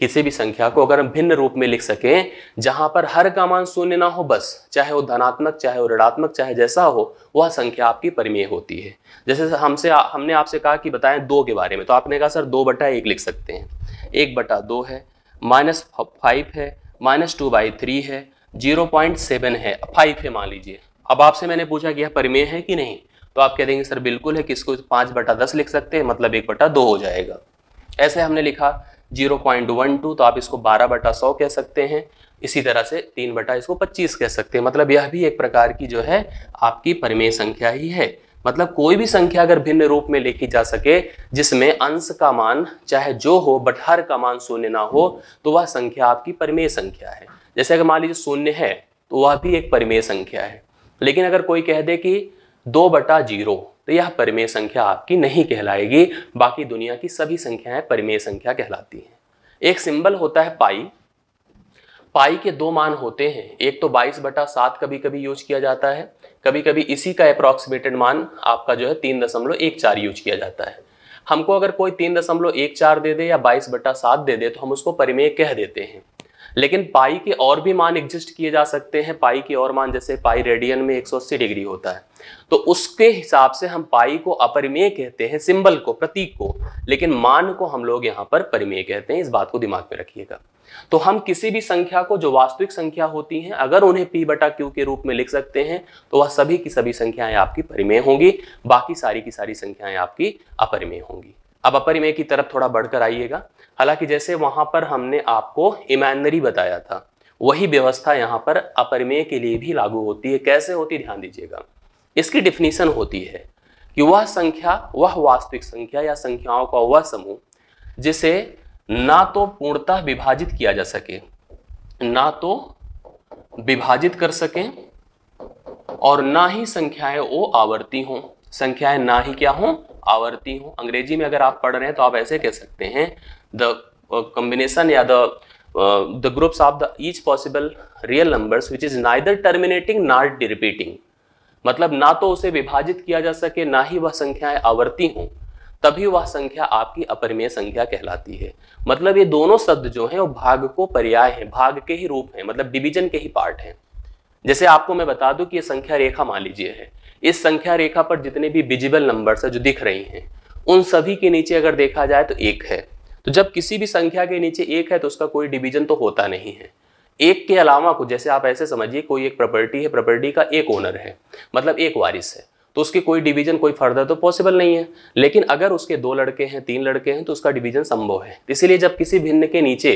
किसी भी संख्या को अगर हम भिन्न रूप में लिख सकें जहां पर हर का मान शून्य ना हो बस चाहे वो धनात्मक चाहे वो ऋणात्मक चाहे जैसा हो वह संख्या आपकी परिमेय होती है जैसे हमसे हमने आपसे कहा कि बताएं दो के बारे में तो आपने कहा सर दो बटा एक लिख सकते हैं एक बटा दो है माइनस फाइव है माइनस टू बाई थ्री है जीरो पॉइंट सेवन है फाइव है मान लीजिए अब आपसे मैंने पूछा कि यह परिमेय है कि नहीं तो आप कह देंगे सर बिल्कुल है किसको पाँच बटा दस लिख सकते हैं मतलब एक बटा दो हो जाएगा ऐसे हमने लिखा जीरो पॉइंट वन टू तो आप इसको बारह बटा सौ कह सकते हैं इसी तरह से तीन बटा इसको पच्चीस कह सकते हैं मतलब यह भी एक प्रकार की जो है आपकी परिमेय संख्या ही है मतलब कोई भी संख्या अगर भिन्न रूप में लिखी जा सके जिसमें अंश का मान चाहे जो हो बट हर का मान शून्य ना हो तो वह संख्या आपकी परिमेय संख्या है जैसे अगर मान लीजिए शून्य है तो वह भी एक परिमेय संख्या है लेकिन अगर कोई कह दे कि दो बटा जीरो तो यह परिमेय संख्या आपकी नहीं कहलाएगी बाकी दुनिया की सभी संख्याएं परिमेय संख्या कहलाती हैं एक सिंबल होता है पाई पाई के दो मान होते हैं एक तो 22 बटा सात कभी कभी यूज किया जाता है कभी कभी इसी का अप्रोक्सीमेटेड मान आपका जो है तीन दशमलव एक चार यूज किया जाता है हमको अगर कोई तीन दशमलव एक चार दे दे या बाईस बटा सात दे दे तो हम उसको परिमेय कह देते हैं लेकिन पाई के और भी मान एग्जिस्ट किए जा सकते हैं पाई के और मान जैसे पाई रेडियन में 180 डिग्री होता है तो उसके हिसाब से हम पाई को अपरिमेय कहते हैं सिंबल को प्रतीक को लेकिन मान को हम लोग यहाँ पर परिमेय कहते हैं इस बात को दिमाग में रखिएगा तो हम किसी भी संख्या को जो वास्तविक संख्या होती हैं अगर उन्हें पी बटा क्यू के रूप में लिख सकते हैं तो वह सभी की सभी संख्याएं आपकी परिमेय होंगी बाकी सारी की सारी संख्याएं आपकी अपरिमेय होंगी अब अपरिमेय की तरफ थोड़ा बढ़कर आइएगा हालांकि जैसे वहां पर हमने आपको इमेनरी बताया था वही व्यवस्था यहां पर अपरिमेय के लिए भी लागू होती है कैसे होती ध्यान दीजिएगा इसकी डिफिनीशन होती है कि वह संख्या वह वास्तविक संख्या या संख्याओं का वह समूह जिसे ना तो पूर्णतः विभाजित किया जा सके ना तो विभाजित कर सके और ना ही संख्याएं वो आवर्ती हों संख्याएं ना ही क्या हों आवर्ती हों अंग्रेजी में अगर आप पढ़ रहे हैं तो आप ऐसे कह सकते हैं द कॉम्बिनेशन या the the groups of the each possible real numbers which is neither terminating not repeating मतलब ना तो उसे विभाजित किया जा सके ना ही वह संख्याएं आवर्ती हों तभी वह संख्या आपकी अपरिमेय संख्या कहलाती है मतलब ये दोनों शब्द जो हैं वो भाग को पर्याय हैं भाग के ही रूप हैं मतलब डिवीजन के ही पार्ट हैं जैसे आपको मैं बता दूं कि ये संख्या रेखा मान लीजिए है इस संख्या रेखा पर जितने भी विजिबल नंबर्स है जो दिख रही हैं उन सभी के नीचे अगर देखा जाए तो एक है तो जब किसी भी संख्या के नीचे एक है तो उसका कोई डिवीजन तो होता नहीं है एक के अलावा कुछ जैसे आप ऐसे समझिए कोई एक प्रॉपर्टी है प्रॉपर्टी का एक ओनर है मतलब एक वारिस है तो उसकी कोई डिवीजन कोई फर्दर तो पॉसिबल नहीं है लेकिन अगर उसके दो लड़के हैं तीन लड़के हैं तो उसका डिवीजन संभव है इसीलिए जब किसी भिन्न के नीचे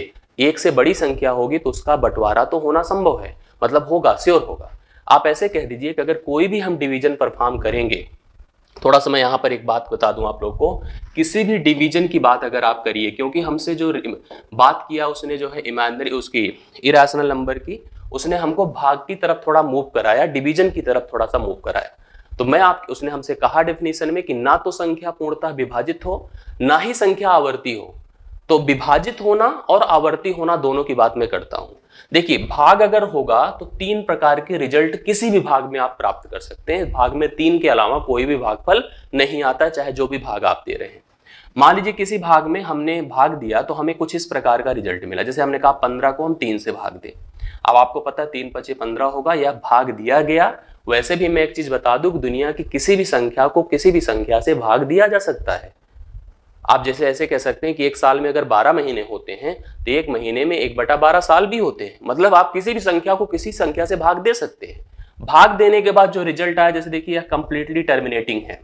एक से बड़ी संख्या होगी तो उसका बंटवारा तो होना संभव है मतलब होगा श्योर होगा आप ऐसे कह दीजिए कि अगर कोई भी हम डिवीजन परफॉर्म करेंगे थोड़ा सा मैं यहाँ पर एक बात बता दूं आप लोग को किसी भी डिवीजन की बात अगर आप करिए क्योंकि हमसे जो बात किया उसने जो है ईमानदारी उसकी इराशनल नंबर की उसने हमको भाग की तरफ थोड़ा मूव कराया डिवीजन की तरफ थोड़ा सा मूव कराया तो मैं आप उसने हमसे कहा डेफिनेशन में कि ना तो संख्या पूर्णतः विभाजित हो ना ही संख्या आवर्ती हो तो विभाजित होना और आवर्ती होना दोनों की बात मैं करता हूं देखिए भाग अगर होगा तो तीन प्रकार के रिजल्ट किसी भी भाग में आप प्राप्त कर सकते हैं भाग में तीन के अलावा कोई भी भागफल नहीं आता चाहे जो भी भाग आप दे रहे हैं मान लीजिए किसी भाग में हमने भाग दिया तो हमें कुछ इस प्रकार का रिजल्ट मिला जैसे हमने कहा पंद्रह को हम तीन से भाग दें अब आपको पता तीन पचे पंद्रह होगा या भाग दिया गया वैसे भी मैं एक चीज बता दूं दुनिया की किसी भी संख्या को किसी भी संख्या से भाग दिया जा सकता है आप जैसे ऐसे कह सकते हैं कि एक साल में अगर 12 महीने होते हैं तो एक महीने में एक बटा बारह साल भी होते हैं मतलब आप किसी भी संख्या को किसी संख्या से भाग दे सकते हैं भाग देने के बाद जो रिजल्ट आया जैसे देखिए यह कंप्लीटली टर्मिनेटिंग है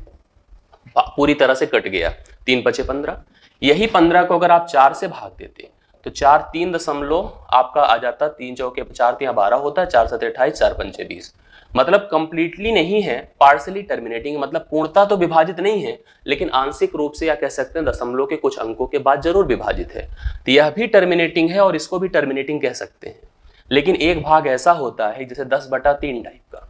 पूरी तरह से कट गया तीन पचे पंद्रह यही पंद्रह को अगर आप चार से भाग देते तो चार तीन दशमलव आपका आ जाता तीन चौके चार तीन बारह होता चार सत्रह अठाईस चार पंचे बीस मतलब कंप्लीटली नहीं है पार्सली टर्मिनेटिंग मतलब पूर्णता तो विभाजित नहीं है लेकिन आंशिक रूप से या कह सकते हैं दशमलव के कुछ अंकों के बाद जरूर विभाजित है तो यह भी टर्मिनेटिंग है और इसको भी टर्मिनेटिंग कह सकते हैं लेकिन एक भाग ऐसा होता है जैसे दस बटा तीन टाइप का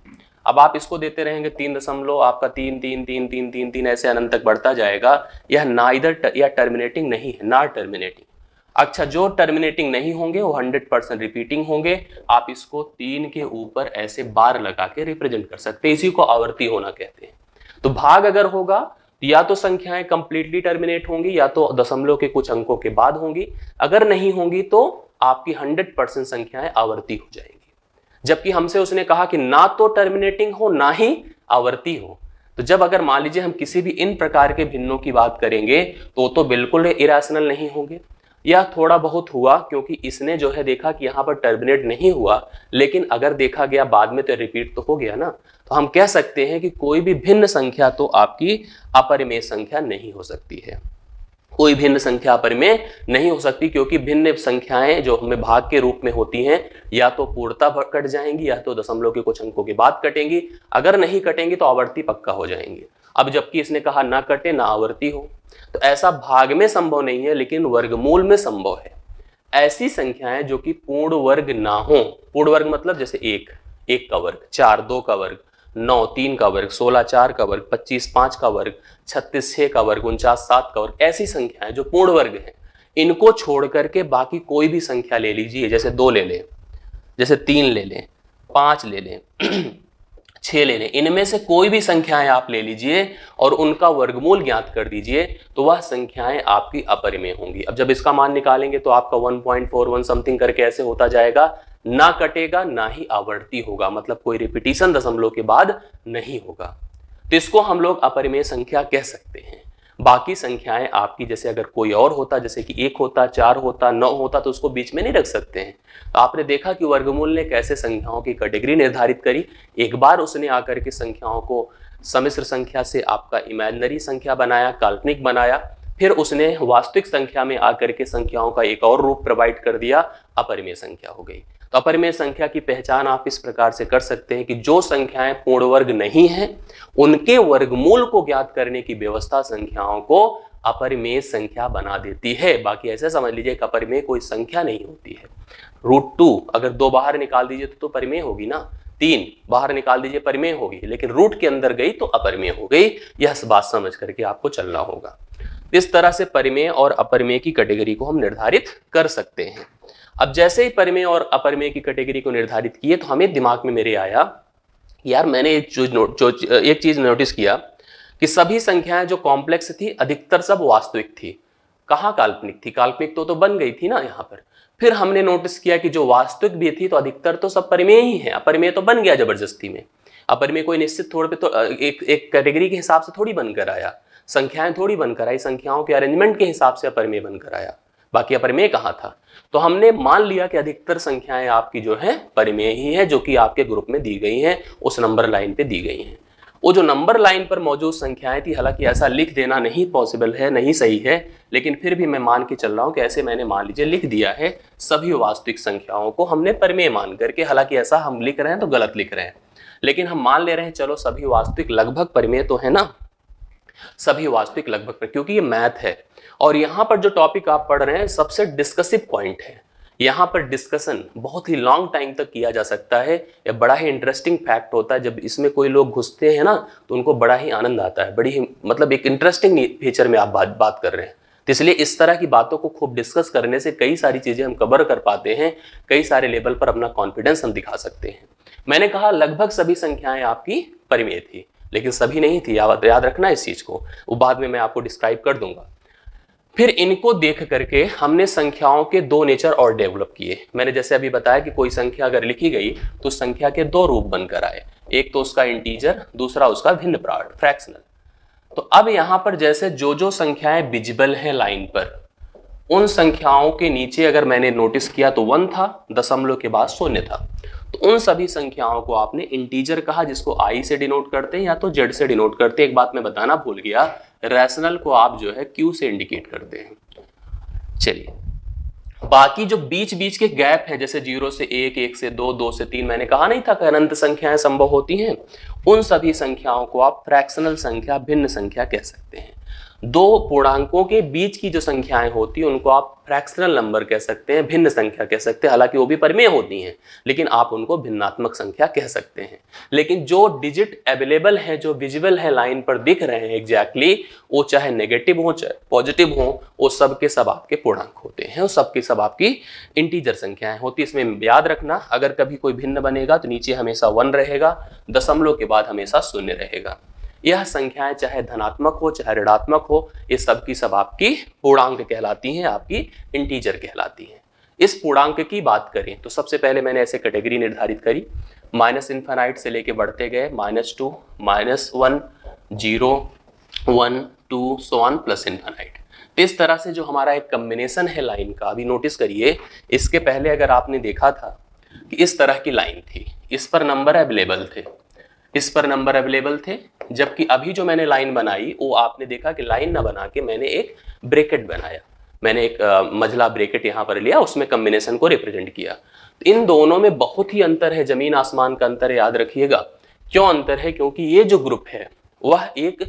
अब आप इसको देते रहेंगे तीन दशमलव आपका तीन तीन तीन तीन तीन तीन ऐसे अनंत तक बढ़ता जाएगा यह ना इधर या टर्मिनेटिंग नहीं है ना टर्मिनेटिंग अच्छा जो टर्मिनेटिंग नहीं होंगे वो 100 परसेंट रिपीटिंग होंगे आप इसको तीन के ऊपर ऐसे बार लगा के रिप्रेजेंट कर सकते हैं इसी को आवर्ती होना कहते हैं तो भाग अगर होगा या तो संख्याएं कंप्लीटली टर्मिनेट होंगी या तो दशमलव के कुछ अंकों के बाद होंगी अगर नहीं होंगी तो आपकी 100 परसेंट संख्याएं आवर्ती हो जाएंगी जबकि हमसे उसने कहा कि ना तो टर्मिनेटिंग हो ना ही आवर्ती हो तो जब अगर मान लीजिए हम किसी भी इन प्रकार के भिन्नों की बात करेंगे तो तो बिल्कुल इराशनल नहीं होंगे या थोड़ा बहुत हुआ क्योंकि इसने जो है देखा कि यहाँ पर टर्मिनेट नहीं हुआ लेकिन अगर देखा गया बाद में तो रिपीट तो हो गया ना तो हम कह सकते हैं कि कोई भी भिन्न संख्या तो आपकी अपरिमेय संख्या नहीं हो सकती है कोई भिन्न संख्या अपरिमेय नहीं हो सकती क्योंकि भिन्न संख्याएं जो हमें भाग के रूप में होती हैं या तो पूर्णता कट जाएंगी या तो दशमलव के कुछ अंकों के बाद कटेंगी अगर नहीं कटेंगी तो आवर्ती पक्का हो जाएंगी अब जबकि इसने कहा ना कटे ना आवर्ती हो तो ऐसा भाग में संभव नहीं है लेकिन वर्गमूल में संभव है ऐसी संख्याएं जो कि पूर्ण वर्ग ना हो पूर्ण वर्ग मतलब जैसे एक एक का वर्ग चार दो का वर्ग नौ तीन का वर्ग सोलह चार का वर्ग पच्चीस पांच का वर्ग छत्तीस छः का वर्ग उनचास सात का वर्ग ऐसी संख्याएं जो पूर्ण वर्ग हैं इनको छोड़ करके बाकी कोई भी संख्या ले लीजिए जैसे दो ले लें जैसे तीन ले लें पांच ले लें छः लेने इनमें से कोई भी संख्याएं आप ले लीजिए और उनका वर्गमूल ज्ञात कर दीजिए तो वह संख्याएं आपकी अपर में होंगी अब जब इसका मान निकालेंगे तो आपका 1.41 समथिंग करके ऐसे होता जाएगा ना कटेगा ना ही आवर्ती होगा मतलब कोई रिपीटिशन दशमलव के बाद नहीं होगा तो इसको हम लोग अपरिमेय संख्या कह सकते हैं बाकी संख्याएं आपकी जैसे अगर कोई और होता जैसे कि एक होता चार होता नौ होता तो उसको बीच में नहीं रख सकते हैं तो आपने देखा कि वर्गमूल ने कैसे संख्याओं की कैटेगरी निर्धारित करी एक बार उसने आकर के संख्याओं को समिश्र संख्या से आपका इमेजनरी संख्या बनाया काल्पनिक बनाया फिर उसने वास्तविक संख्या में आकर के संख्याओं का एक और रूप प्रोवाइड कर दिया अपरिमेय संख्या हो गई तो अपरिमेय संख्या की पहचान आप इस प्रकार से कर सकते हैं कि जो संख्याएं पूर्ण वर्ग नहीं है उनके वर्गमूल को ज्ञात करने की व्यवस्था संख्याओं को अपरिमेय संख्या बना देती है बाकी ऐसे समझ लीजिए कि अपरिमेय कोई संख्या नहीं होती है रूट टू अगर दो बाहर निकाल दीजिए तो, तो परिमेय होगी ना तीन बाहर निकाल दीजिए परिमेय होगी लेकिन रूट के अंदर गई तो अपरिमेय हो गई यह बात समझ करके आपको चलना होगा इस तरह से परिमेय और अपरिमेय की कैटेगरी को हम निर्धारित कर सकते हैं अब जैसे ही परिमेय और अपरिमेय की कैटेगरी को निर्धारित किए तो हमें दिमाग में मेरे आया यार मैंने एक चीज जो एक चीज नोटिस किया कि सभी संख्याएं जो कॉम्प्लेक्स थी अधिकतर सब वास्तविक थी कहाँ काल्पनिक थी काल्पनिक तो तो बन गई थी ना यहाँ पर फिर हमने नोटिस किया कि जो वास्तविक भी थी तो अधिकतर तो सब परिमेय ही है अपरिमेय तो बन गया जबरदस्ती में अपरिमेय कोई निश्चित थोड़े पे तो एक एक कैटेगरी के हिसाब से थोड़ी बनकर आया संख्याएं थोड़ी बनकर आई संख्याओं के अरेंजमेंट के हिसाब से अपरिमेय बनकर आया बाकी अपरिमेय कहा था तो हमने मान लिया कि अधिकतर संख्याएं आपकी जो है परिमेय ही है जो कि आपके ग्रुप में दी गई हैं उस नंबर लाइन पे दी गई हैं वो जो नंबर लाइन पर मौजूद संख्याएं थी हालांकि ऐसा लिख देना नहीं पॉसिबल है नहीं सही है लेकिन फिर भी मैं मान के चल रहा हूं कि ऐसे मैंने मान लीजिए लिख दिया है सभी वास्तविक संख्याओं को हमने परमेय मान करके हालांकि ऐसा हम लिख रहे हैं तो गलत लिख रहे हैं लेकिन हम मान ले रहे हैं चलो सभी वास्तविक लगभग परिमेय तो है ना सभी वास्तविक लगभग पर क्योंकि ये मैथ है और यहाँ पर जो टॉपिक आप पढ़ रहे हैं सबसे डिस्कसिव पॉइंट है यहाँ पर डिस्कशन बहुत ही लॉन्ग टाइम तक किया जा सकता है या बड़ा ही इंटरेस्टिंग फैक्ट होता है जब इसमें कोई लोग घुसते हैं ना तो उनको बड़ा ही आनंद आता है बड़ी ही मतलब एक इंटरेस्टिंग फीचर में आप बात बात कर रहे हैं तो इसलिए इस तरह की बातों को खूब डिस्कस करने से कई सारी चीज़ें हम कवर कर पाते हैं कई सारे लेवल पर अपना कॉन्फिडेंस हम दिखा सकते हैं मैंने कहा लगभग सभी संख्याएं आपकी परिमेय थी लेकिन सभी नहीं थी याद रखना इस चीज़ को वो बाद में मैं आपको डिस्क्राइब कर दूंगा फिर इनको देख करके हमने संख्याओं के दो नेचर और डेवलप किए मैंने जैसे अभी बताया कि कोई संख्या अगर लिखी गई तो संख्या के दो रूप बनकर आए एक तो उसका इंटीजर दूसरा उसका भिन्न प्राण फ्रैक्शनल तो अब यहां पर जैसे जो जो संख्याएं विजिबल हैं लाइन पर उन संख्याओं के नीचे अगर मैंने नोटिस किया तो वन था दशमलव के बाद शून्य था तो उन सभी संख्याओं को आपने इंटीजर कहा जिसको आई से डिनोट करते हैं या तो जेड से डिनोट करते हैं एक बात मैं बताना भूल गया रैशनल को आप जो है क्यू से इंडिकेट करते हैं चलिए बाकी जो बीच बीच के गैप है जैसे जीरो से एक एक से दो दो से तीन मैंने कहा नहीं था कि अनंत संख्याएं संभव होती हैं उन सभी संख्याओं को आप फ्रैक्शनल संख्या भिन्न संख्या कह सकते हैं दो पूर्णांकों के बीच की जो संख्याएं होती हैं उनको आप फ्रैक्शनल नंबर कह सकते हैं भिन्न संख्या कह सकते हैं हालांकि वो भी परमेय होती हैं लेकिन आप उनको भिन्नात्मक संख्या कह सकते हैं लेकिन जो डिजिट अवेलेबल है जो विजुअल है लाइन पर दिख रहे हैं एग्जैक्टली exactly, वो चाहे नेगेटिव हो चाहे पॉजिटिव हो वो सब के सब आपके पूर्णांक होते हैं और सब सब आपकी इंटीजर संख्याएं होती इसमें याद रखना अगर कभी कोई भिन्न बनेगा तो नीचे हमेशा वन रहेगा दशमलव के बाद हमेशा शून्य रहेगा यह संख्याएं चाहे धनात्मक हो चाहे ऋणात्मक हो ये सब की सब आपकी पूर्णांक कहलाती हैं आपकी इंटीजर कहलाती हैं इस पूर्णांक की बात करें तो सबसे पहले मैंने ऐसे कैटेगरी निर्धारित करी माइनस इन्फेनाइट से लेके बढ़ते गए minus two minus one zero one two so one plus infinite तो इस तरह से जो हमारा एक कम्बिनेशन है लाइन का अभी नोटिस करिए इसके पहले अगर आपने देखा था कि इस तरह की लाइन थी इस पर नंबर अवेलेबल थे इस पर नंबर अवेलेबल थे जबकि अभी जो मैंने लाइन बनाई वो आपने देखा कि लाइन ना बना के मैंने एक ब्रेकेट बनाया मैंने एक आ, मजला ब्रेकेट यहाँ पर लिया उसमें कम्बिनेशन को रिप्रेजेंट किया तो इन दोनों में बहुत ही अंतर है जमीन आसमान का अंतर याद रखिएगा क्यों अंतर है क्योंकि ये जो ग्रुप है वह एक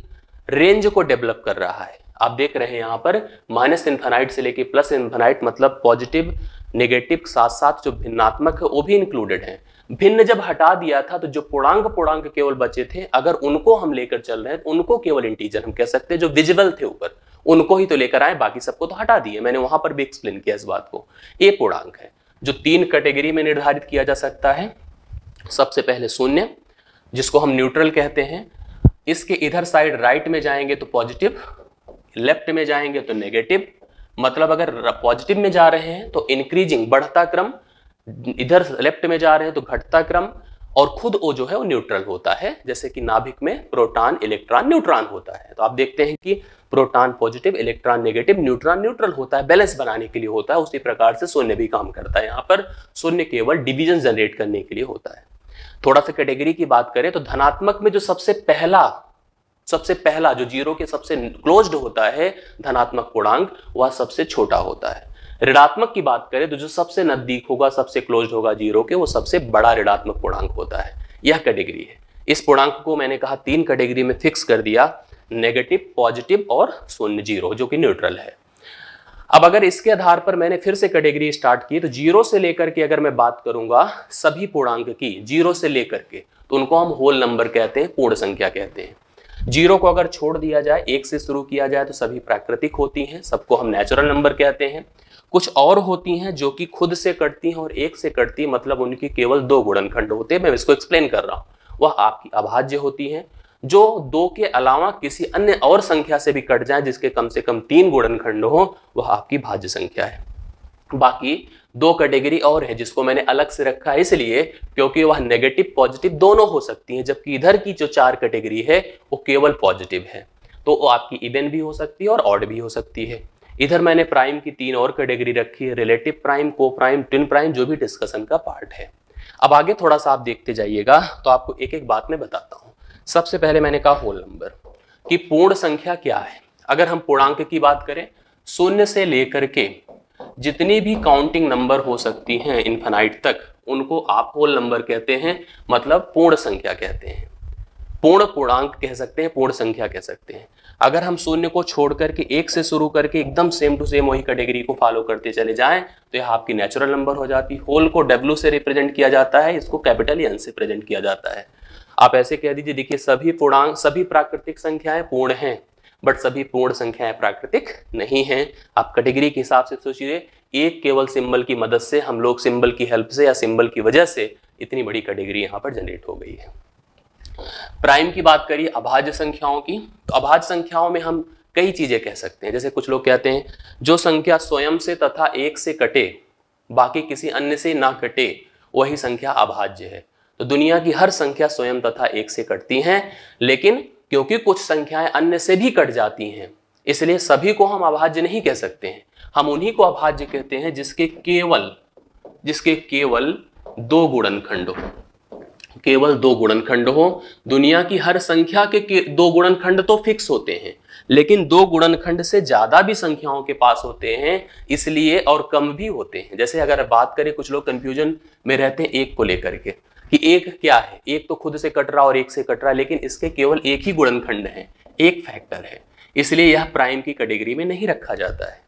रेंज को डेवलप कर रहा है आप देख रहे हैं यहाँ पर माइनस इन्फेनाइट से लेके प्लस इन्फेनाइट मतलब पॉजिटिव नेगेटिव साथ साथ जो भिन्नात्मक है वो भी इंक्लूडेड है भिन्न जब हटा दिया था तो जो पूर्णांग पूर्णांग केवल बचे थे अगर उनको हम लेकर चल रहे हैं तो उनको केवल इंटीजर हम कह सकते हैं जो विजिबल थे ऊपर उनको ही तो लेकर आए बाकी सबको तो हटा दिए मैंने वहां पर भी एक्सप्लेन किया इस बात को ये पूर्णांक है जो तीन कैटेगरी में निर्धारित किया जा सकता है सबसे पहले शून्य जिसको हम न्यूट्रल कहते हैं इसके इधर साइड राइट में जाएंगे तो पॉजिटिव लेफ्ट में जाएंगे तो नेगेटिव मतलब अगर पॉजिटिव में जा रहे हैं तो इंक्रीजिंग बढ़ता क्रम इधर लेफ्ट में जा रहे हैं तो घटता क्रम और खुद ओ जो है वो न्यूट्रल होता है जैसे कि नाभिक में प्रोटॉन इलेक्ट्रॉन न्यूट्रॉन होता है तो आप देखते हैं कि proton positive electron negative neutron neutral होता है बैलेंस बनाने के लिए होता है उसी प्रकार से शून्य भी काम करता है यहाँ पर शून्य केवल डिवीजन जनरेट करने के लिए होता है थोड़ा सा कैटेगरी की बात करें तो धनात्मक में जो सबसे पहला सबसे पहला जो जीरो के सबसे क्लोज्ड होता है धनात्मक पूर्णांक वह सबसे छोटा होता है ऋणात्मक की बात करें तो जो सबसे नजदीक होगा सबसे क्लोज होगा जीरो के वो सबसे बड़ा ऋणात्मक पूर्णांक होता है यह कैटेगरी है इस पूर्णांक को मैंने कहा तीन कैटेगरी में फिक्स कर दिया नेगेटिव पॉजिटिव और शून्य जीरो जो कि न्यूट्रल है अब अगर इसके आधार पर मैंने फिर से कैटेगरी स्टार्ट की तो जीरो से लेकर के अगर मैं बात करूंगा सभी पूर्णांक की जीरो से लेकर के तो उनको हम होल नंबर कहते हैं पूर्ण संख्या कहते हैं जीरो को अगर छोड़ दिया जाए एक से शुरू किया जाए तो सभी प्राकृतिक होती हैं सबको हम नेचुरल नंबर कहते हैं कुछ और होती हैं जो कि खुद से कटती हैं और एक से कटती है मतलब उनकी केवल दो गुणनखंड होते हैं मैं इसको एक्सप्लेन कर रहा हूँ वह आपकी अभाज्य होती हैं जो दो के अलावा किसी अन्य और संख्या से भी कट जाए जिसके कम से कम तीन गुणनखंड हो वह आपकी भाज्य संख्या है बाकी दो कैटेगरी और है जिसको मैंने अलग से रखा है इसलिए क्योंकि वह नेगेटिव पॉजिटिव दोनों हो सकती हैं जबकि इधर की जो चार कैटेगरी है वो केवल पॉजिटिव है तो आपकी इवेन भी हो सकती है और ऑड भी हो सकती है इधर मैंने प्राइम की तीन और कैटेगरी रखी है relative prime coprime twin prime जो भी डिस्कशन का पार्ट है अब आगे थोड़ा सा आप देखते जाइएगा तो आपको एक एक बात में बताता हूँ सबसे पहले मैंने कहा होल नंबर कि पूर्ण संख्या क्या है अगर हम पूर्णांक की बात करें शून्य से लेकर के जितनी भी काउंटिंग नंबर हो सकती हैं इन्फेनाइट तक उनको आप होल नंबर कहते हैं मतलब पूर्ण संख्या कहते हैं पूर्ण पूर्णांक कह सकते हैं पूर्ण संख्या कह सकते हैं अगर हम शून्य को छोड़ करके एक से शुरू करके एकदम सेम टू सेम वही कैटेगरी को फॉलो करते चले जाएं तो यह आपकी नेचुरल नंबर हो जाती होल को डब्ल्यू से रिप्रेजेंट किया जाता है इसको कैपिटल एन से प्रेजेंट किया जाता है आप ऐसे कह दीजिए देखिए सभी पूर्णांक सभी प्राकृतिक संख्याएं पूर्ण हैं बट सभी पूर्ण संख्याएं प्राकृतिक नहीं हैं आप कैटेगरी के हिसाब से सोचिए एक केवल सिंबल की मदद से हम लोग सिंबल की हेल्प से या सिंबल की वजह से इतनी बड़ी कैटेगरी यहाँ पर जनरेट हो गई है प्राइम की बात करिए अभाज्य संख्याओं की तो अभाज्य संख्याओं में हम कई चीजें कह सकते हैं जैसे कुछ लोग कहते हैं जो संख्या स्वयं से तथा एक से कटे बाकी किसी अन्य से ना कटे वही संख्या अभाज्य है तो दुनिया की हर संख्या स्वयं तथा एक से कटती हैं लेकिन क्योंकि कुछ संख्याएं अन्य से भी कट जाती हैं इसलिए सभी को हम अभाज्य नहीं कह सकते हैं हम उन्हीं को अभाज्य कहते हैं जिसके केवल जिसके केवल दो गुणनखंड हो केवल दो गुणनखंड हो दुनिया की हर संख्या के, के दो गुणनखंड तो फिक्स होते हैं लेकिन दो गुणनखंड से ज्यादा भी संख्याओं के पास होते हैं इसलिए और कम भी होते हैं जैसे अगर बात करें कुछ लोग कंफ्यूजन में रहते हैं एक को लेकर के कि एक क्या है एक तो खुद से कट रहा और एक से कट रहा लेकिन इसके केवल एक ही गुणनखंड है एक फैक्टर है इसलिए यह प्राइम की कैटेगरी में नहीं रखा जाता है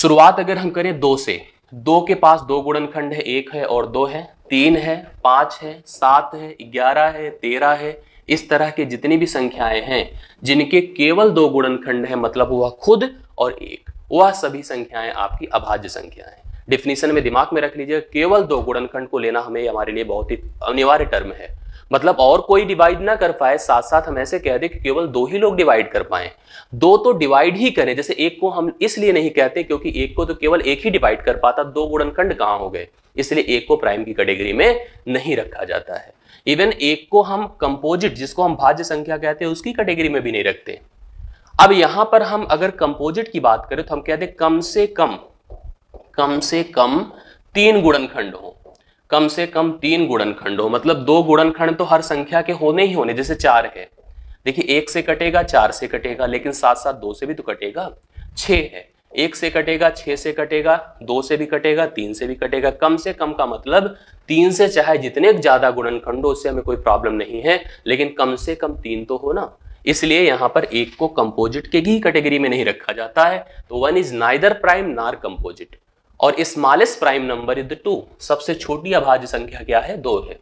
शुरुआत अगर हम करें दो से दो के पास दो गुणनखंड है एक है और दो है तीन है पांच है सात है ग्यारह है तेरह है इस तरह के जितनी भी संख्याएं हैं जिनके केवल दो गुणनखंड है मतलब वह खुद और एक वह सभी संख्याएं आपकी अभाज्य संख्या है डिफिनेशन में दिमाग में रख लीजिए केवल दो गुणनखंड को लेना हमें हमारे लिए बहुत ही अनिवार्य टर्म है मतलब और कोई डिवाइड ना कर पाए साथ साथ हम ऐसे कह दें कि केवल दो ही लोग डिवाइड कर पाए दो तो डिवाइड ही करें जैसे एक को हम इसलिए नहीं कहते क्योंकि एक को तो केवल एक ही डिवाइड कर पाता दो गुणनखंड कहाँ हो गए इसलिए एक को प्राइम की कैटेगरी में नहीं रखा जाता है इवन एक को हम कंपोजिट जिसको हम भाज्य संख्या कहते हैं उसकी कैटेगरी में भी नहीं रखते अब यहां पर हम अगर कंपोजिट की बात करें तो हम कहते हैं कम से कम कम से कम तीन गुणनखंड हो कम से कम तीन गुणनखंड हो मतलब दो गुणनखंड तो हर संख्या के होने ही होने जैसे चार है देखिए एक से कटेगा चार से कटेगा लेकिन साथ साथ दो से भी तो कटेगा छ है एक से कटेगा छ से कटेगा दो से भी कटेगा तीन से भी कटेगा कम से कम का मतलब तीन से चाहे जितने ज़्यादा गुणनखंड हो उससे हमें कोई प्रॉब्लम नहीं है लेकिन कम से कम तीन तो हो ना इसलिए यहाँ पर एक को कंपोजिट के ही कैटेगरी में नहीं रखा जाता है तो one is neither prime nor composite और smallest prime number is two सबसे छोटी अभाज्य संख्या क्या है दो है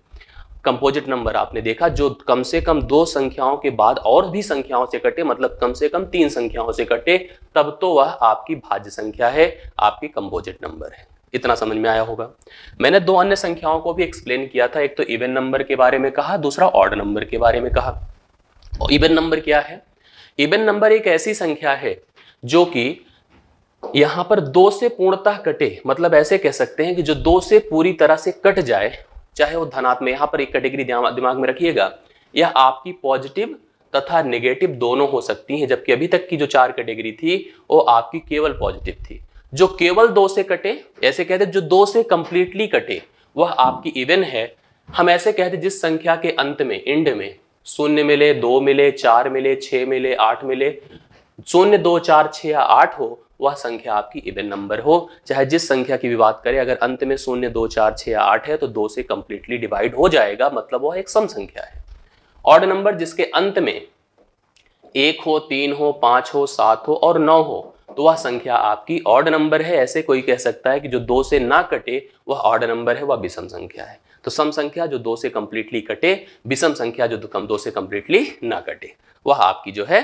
कंपोजिट नंबर आपने देखा जो कम से कम दो संख्याओं के बाद और भी संख्याओं से कटे मतलब कम से कम तीन संख्याओं से कटे तब तो वह आपकी भाज्य संख्या है आपकी कंपोजिट नंबर है इतना समझ में आया होगा मैंने दो अन्य संख्याओं को भी एक्सप्लेन किया था एक तो इवन नंबर के बारे में कहा दूसरा ऑड नंबर के बारे में कहा और इवन नंबर क्या है इवन नंबर एक ऐसी संख्या है जो कि यहां पर दो से पूर्णतः कटे मतलब ऐसे कह सकते हैं कि जो दो से पूरी तरह से कट जाए चाहे वो धनात्मक यहां पर एक कैटेगरी दिमाग में रखिएगा यह आपकी पॉजिटिव तथा नेगेटिव दोनों हो सकती हैं जबकि अभी तक की जो चार कैटेगरी थी वो आपकी केवल पॉजिटिव थी जो केवल दो से कटे ऐसे कहते जो दो से कंप्लीटली कटे वह आपकी इवन है हम ऐसे कहते जिस संख्या के अंत में इंड में शून्य मिले दो मिले चार मिले छ मिले आठ मिले शून्य दो चार छ या आठ हो वह संख्या आपकी इवन नंबर हो चाहे जिस संख्या की भी बात करें अगर अंत में शून्य दो चार छः या आठ है तो दो से कंप्लीटली डिवाइड हो जाएगा मतलब वह एक सम संख्या है ऑड नंबर जिसके अंत में एक हो तीन हो पाँच हो सात हो और नौ हो तो वह संख्या आपकी ऑड नंबर है ऐसे कोई कह सकता है कि जो दो से ना कटे वह ऑड नंबर है वह विषम संख्या है तो सम संख्या जो दो से कंप्लीटली कटे विषम संख्या जो दो से कंप्लीटली ना कटे वह आपकी जो है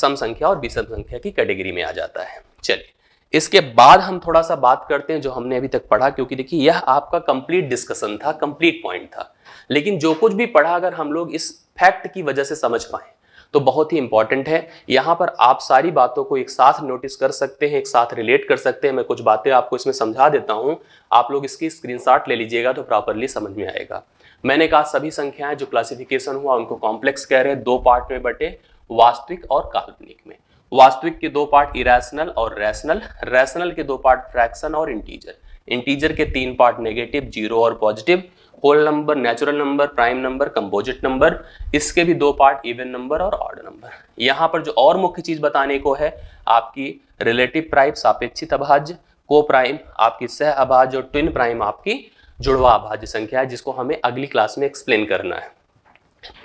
सम संख्या और विषम संख्या की कैटेगरी में आ जाता है चलिए इसके बाद हम थोड़ा सा बात करते हैं जो हमने अभी तक पढ़ा क्योंकि देखिए यह आपका कंप्लीट डिस्कशन था कंप्लीट पॉइंट था लेकिन जो कुछ भी पढ़ा अगर हम लोग इस फैक्ट की वजह से समझ पाए तो बहुत ही इंपॉर्टेंट है यहां पर आप सारी बातों को एक साथ नोटिस कर सकते हैं एक साथ रिलेट कर सकते हैं मैं कुछ बातें आपको इसमें समझा देता हूं आप लोग इसकी स्क्रीनशॉट ले लीजिएगा तो प्रॉपरली समझ में आएगा मैंने कहा सभी संख्याएं जो क्लासिफिकेशन हुआ उनको कॉम्प्लेक्स कह रहे हैं दो पार्ट में बटे वास्तविक और काल्पनिक में वास्तविक के दो पार्ट इरेशनल और रैशनल रैशनल के दो पार्ट फ्रैक्शन और इंटीजर इंटीजर के तीन पार्ट नेगेटिव जीरो और positive whole number natural number prime number composite number इसके भी दो पार्ट इवन नंबर और ऑड नंबर यहाँ पर जो और मुख्य चीज बताने को है आपकी रिलेटिव प्राइम सापेक्षित अभाज्य को प्राइम आपकी सह अभाज्य और ट्विन प्राइम आपकी जुड़वा अभाज्य संख्या है जिसको हमें अगली क्लास में एक्सप्लेन करना है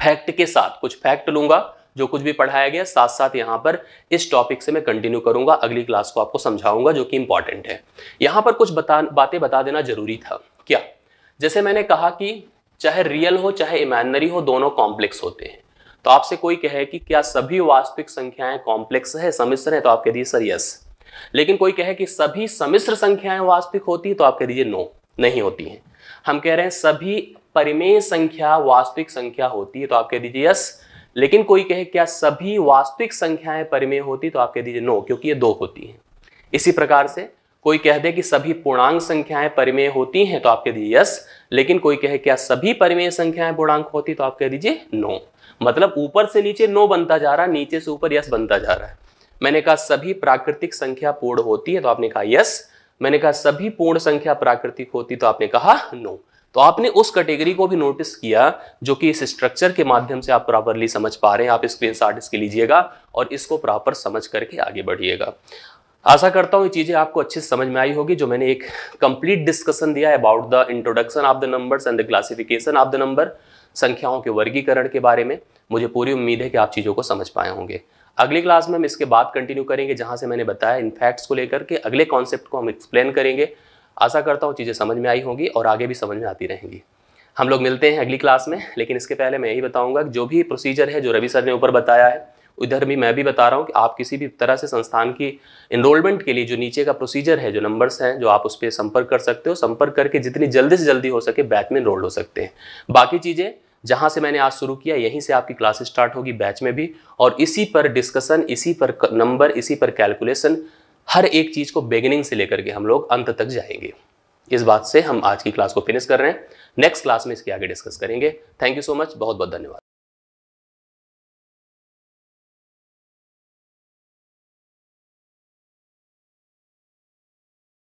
फैक्ट के साथ कुछ फैक्ट लूंगा जो कुछ भी पढ़ाया गया साथ साथ यहाँ पर इस टॉपिक से मैं कंटिन्यू करूँगा अगली क्लास को आपको समझाऊंगा जो कि इंपॉर्टेंट है यहाँ पर कुछ बता बातें बता देना जरूरी था क्या जैसे मैंने कहा कि चाहे रियल हो चाहे इमेजनरी हो दोनों कॉम्प्लेक्स होते हैं तो आपसे कोई कहे कि क्या सभी वास्तविक संख्याएं कॉम्प्लेक्स है समिश्र है तो आप कह दीजिए सर यस लेकिन कोई कहे कि सभी समिश्र संख्याएं वास्तविक होती तो आप कह दीजिए नो नहीं होती हैं हम कह रहे हैं सभी परिमेय संख्या वास्तविक संख्या होती है तो आप कह दीजिए यस लेकिन कोई कहे क्या सभी वास्तविक संख्याएं परिमेय होती तो आप कह दीजिए नो क्योंकि ये दो होती हैं इसी प्रकार से कोई कह दे कि सभी पूर्णांक संख्याएं परिमेय होती हैं तो आप कह दीजिए यस लेकिन कोई कहे क्या सभी परिमेय संख्याएं पूर्णांक होती तो आप कह दीजिए नो मतलब ऊपर से नीचे नो बनता जा रहा है नीचे से ऊपर यस बनता जा रहा है मैंने कहा सभी प्राकृतिक संख्या पूर्ण होती है तो आपने कहा यस मैंने कहा सभी पूर्ण संख्या प्राकृतिक होती तो आपने कहा नो तो आपने उस कैटेगरी को भी नोटिस किया जो कि इस स्ट्रक्चर के माध्यम से आप प्रॉपरली समझ पा रहे हैं आप स्क्रीन शॉट इसके लीजिएगा और इसको प्रॉपर समझ करके आगे बढ़िएगा आशा करता हूँ ये चीज़ें आपको अच्छे से समझ में आई होगी जो मैंने एक कंप्लीट डिस्कशन दिया है about the introduction of the numbers and the classification of the number संख्याओं के वर्गीकरण के बारे में मुझे पूरी उम्मीद है कि आप चीज़ों को समझ पाए होंगे अगली क्लास में हम इसके बाद कंटिन्यू करेंगे जहाँ से मैंने बताया इन फैक्ट्स को लेकर के अगले कॉन्सेप्ट को हम एक्सप्लेन करेंगे आशा करता हूँ चीज़ें समझ में आई होंगी और आगे भी समझ में आती रहेंगी हम लोग मिलते हैं अगली क्लास में लेकिन इसके पहले मैं यही बताऊंगा कि जो भी प्रोसीजर है जो रवि सर ने ऊपर बताया है उधर भी मैं भी बता रहा हूँ कि आप किसी भी तरह से संस्थान की इनरोलमेंट के लिए जो नीचे का प्रोसीजर है जो नंबर्स हैं जो आप उस पर संपर्क कर सकते हो संपर्क करके जितनी जल्दी से जल्दी हो सके बैच में इनरोल्ड हो सकते हैं बाकी चीज़ें जहाँ से मैंने आज शुरू किया यहीं से आपकी क्लास स्टार्ट होगी बैच में भी और इसी पर डिस्कशन इसी पर नंबर इसी पर कैलकुलेशन हर एक चीज़ को बेगिनिंग से लेकर के हम लोग अंत तक जाएंगे इस बात से हम आज की क्लास को फिनिश कर रहे हैं नेक्स्ट क्लास में इसके आगे डिस्कस करेंगे थैंक यू सो मच बहुत बहुत धन्यवाद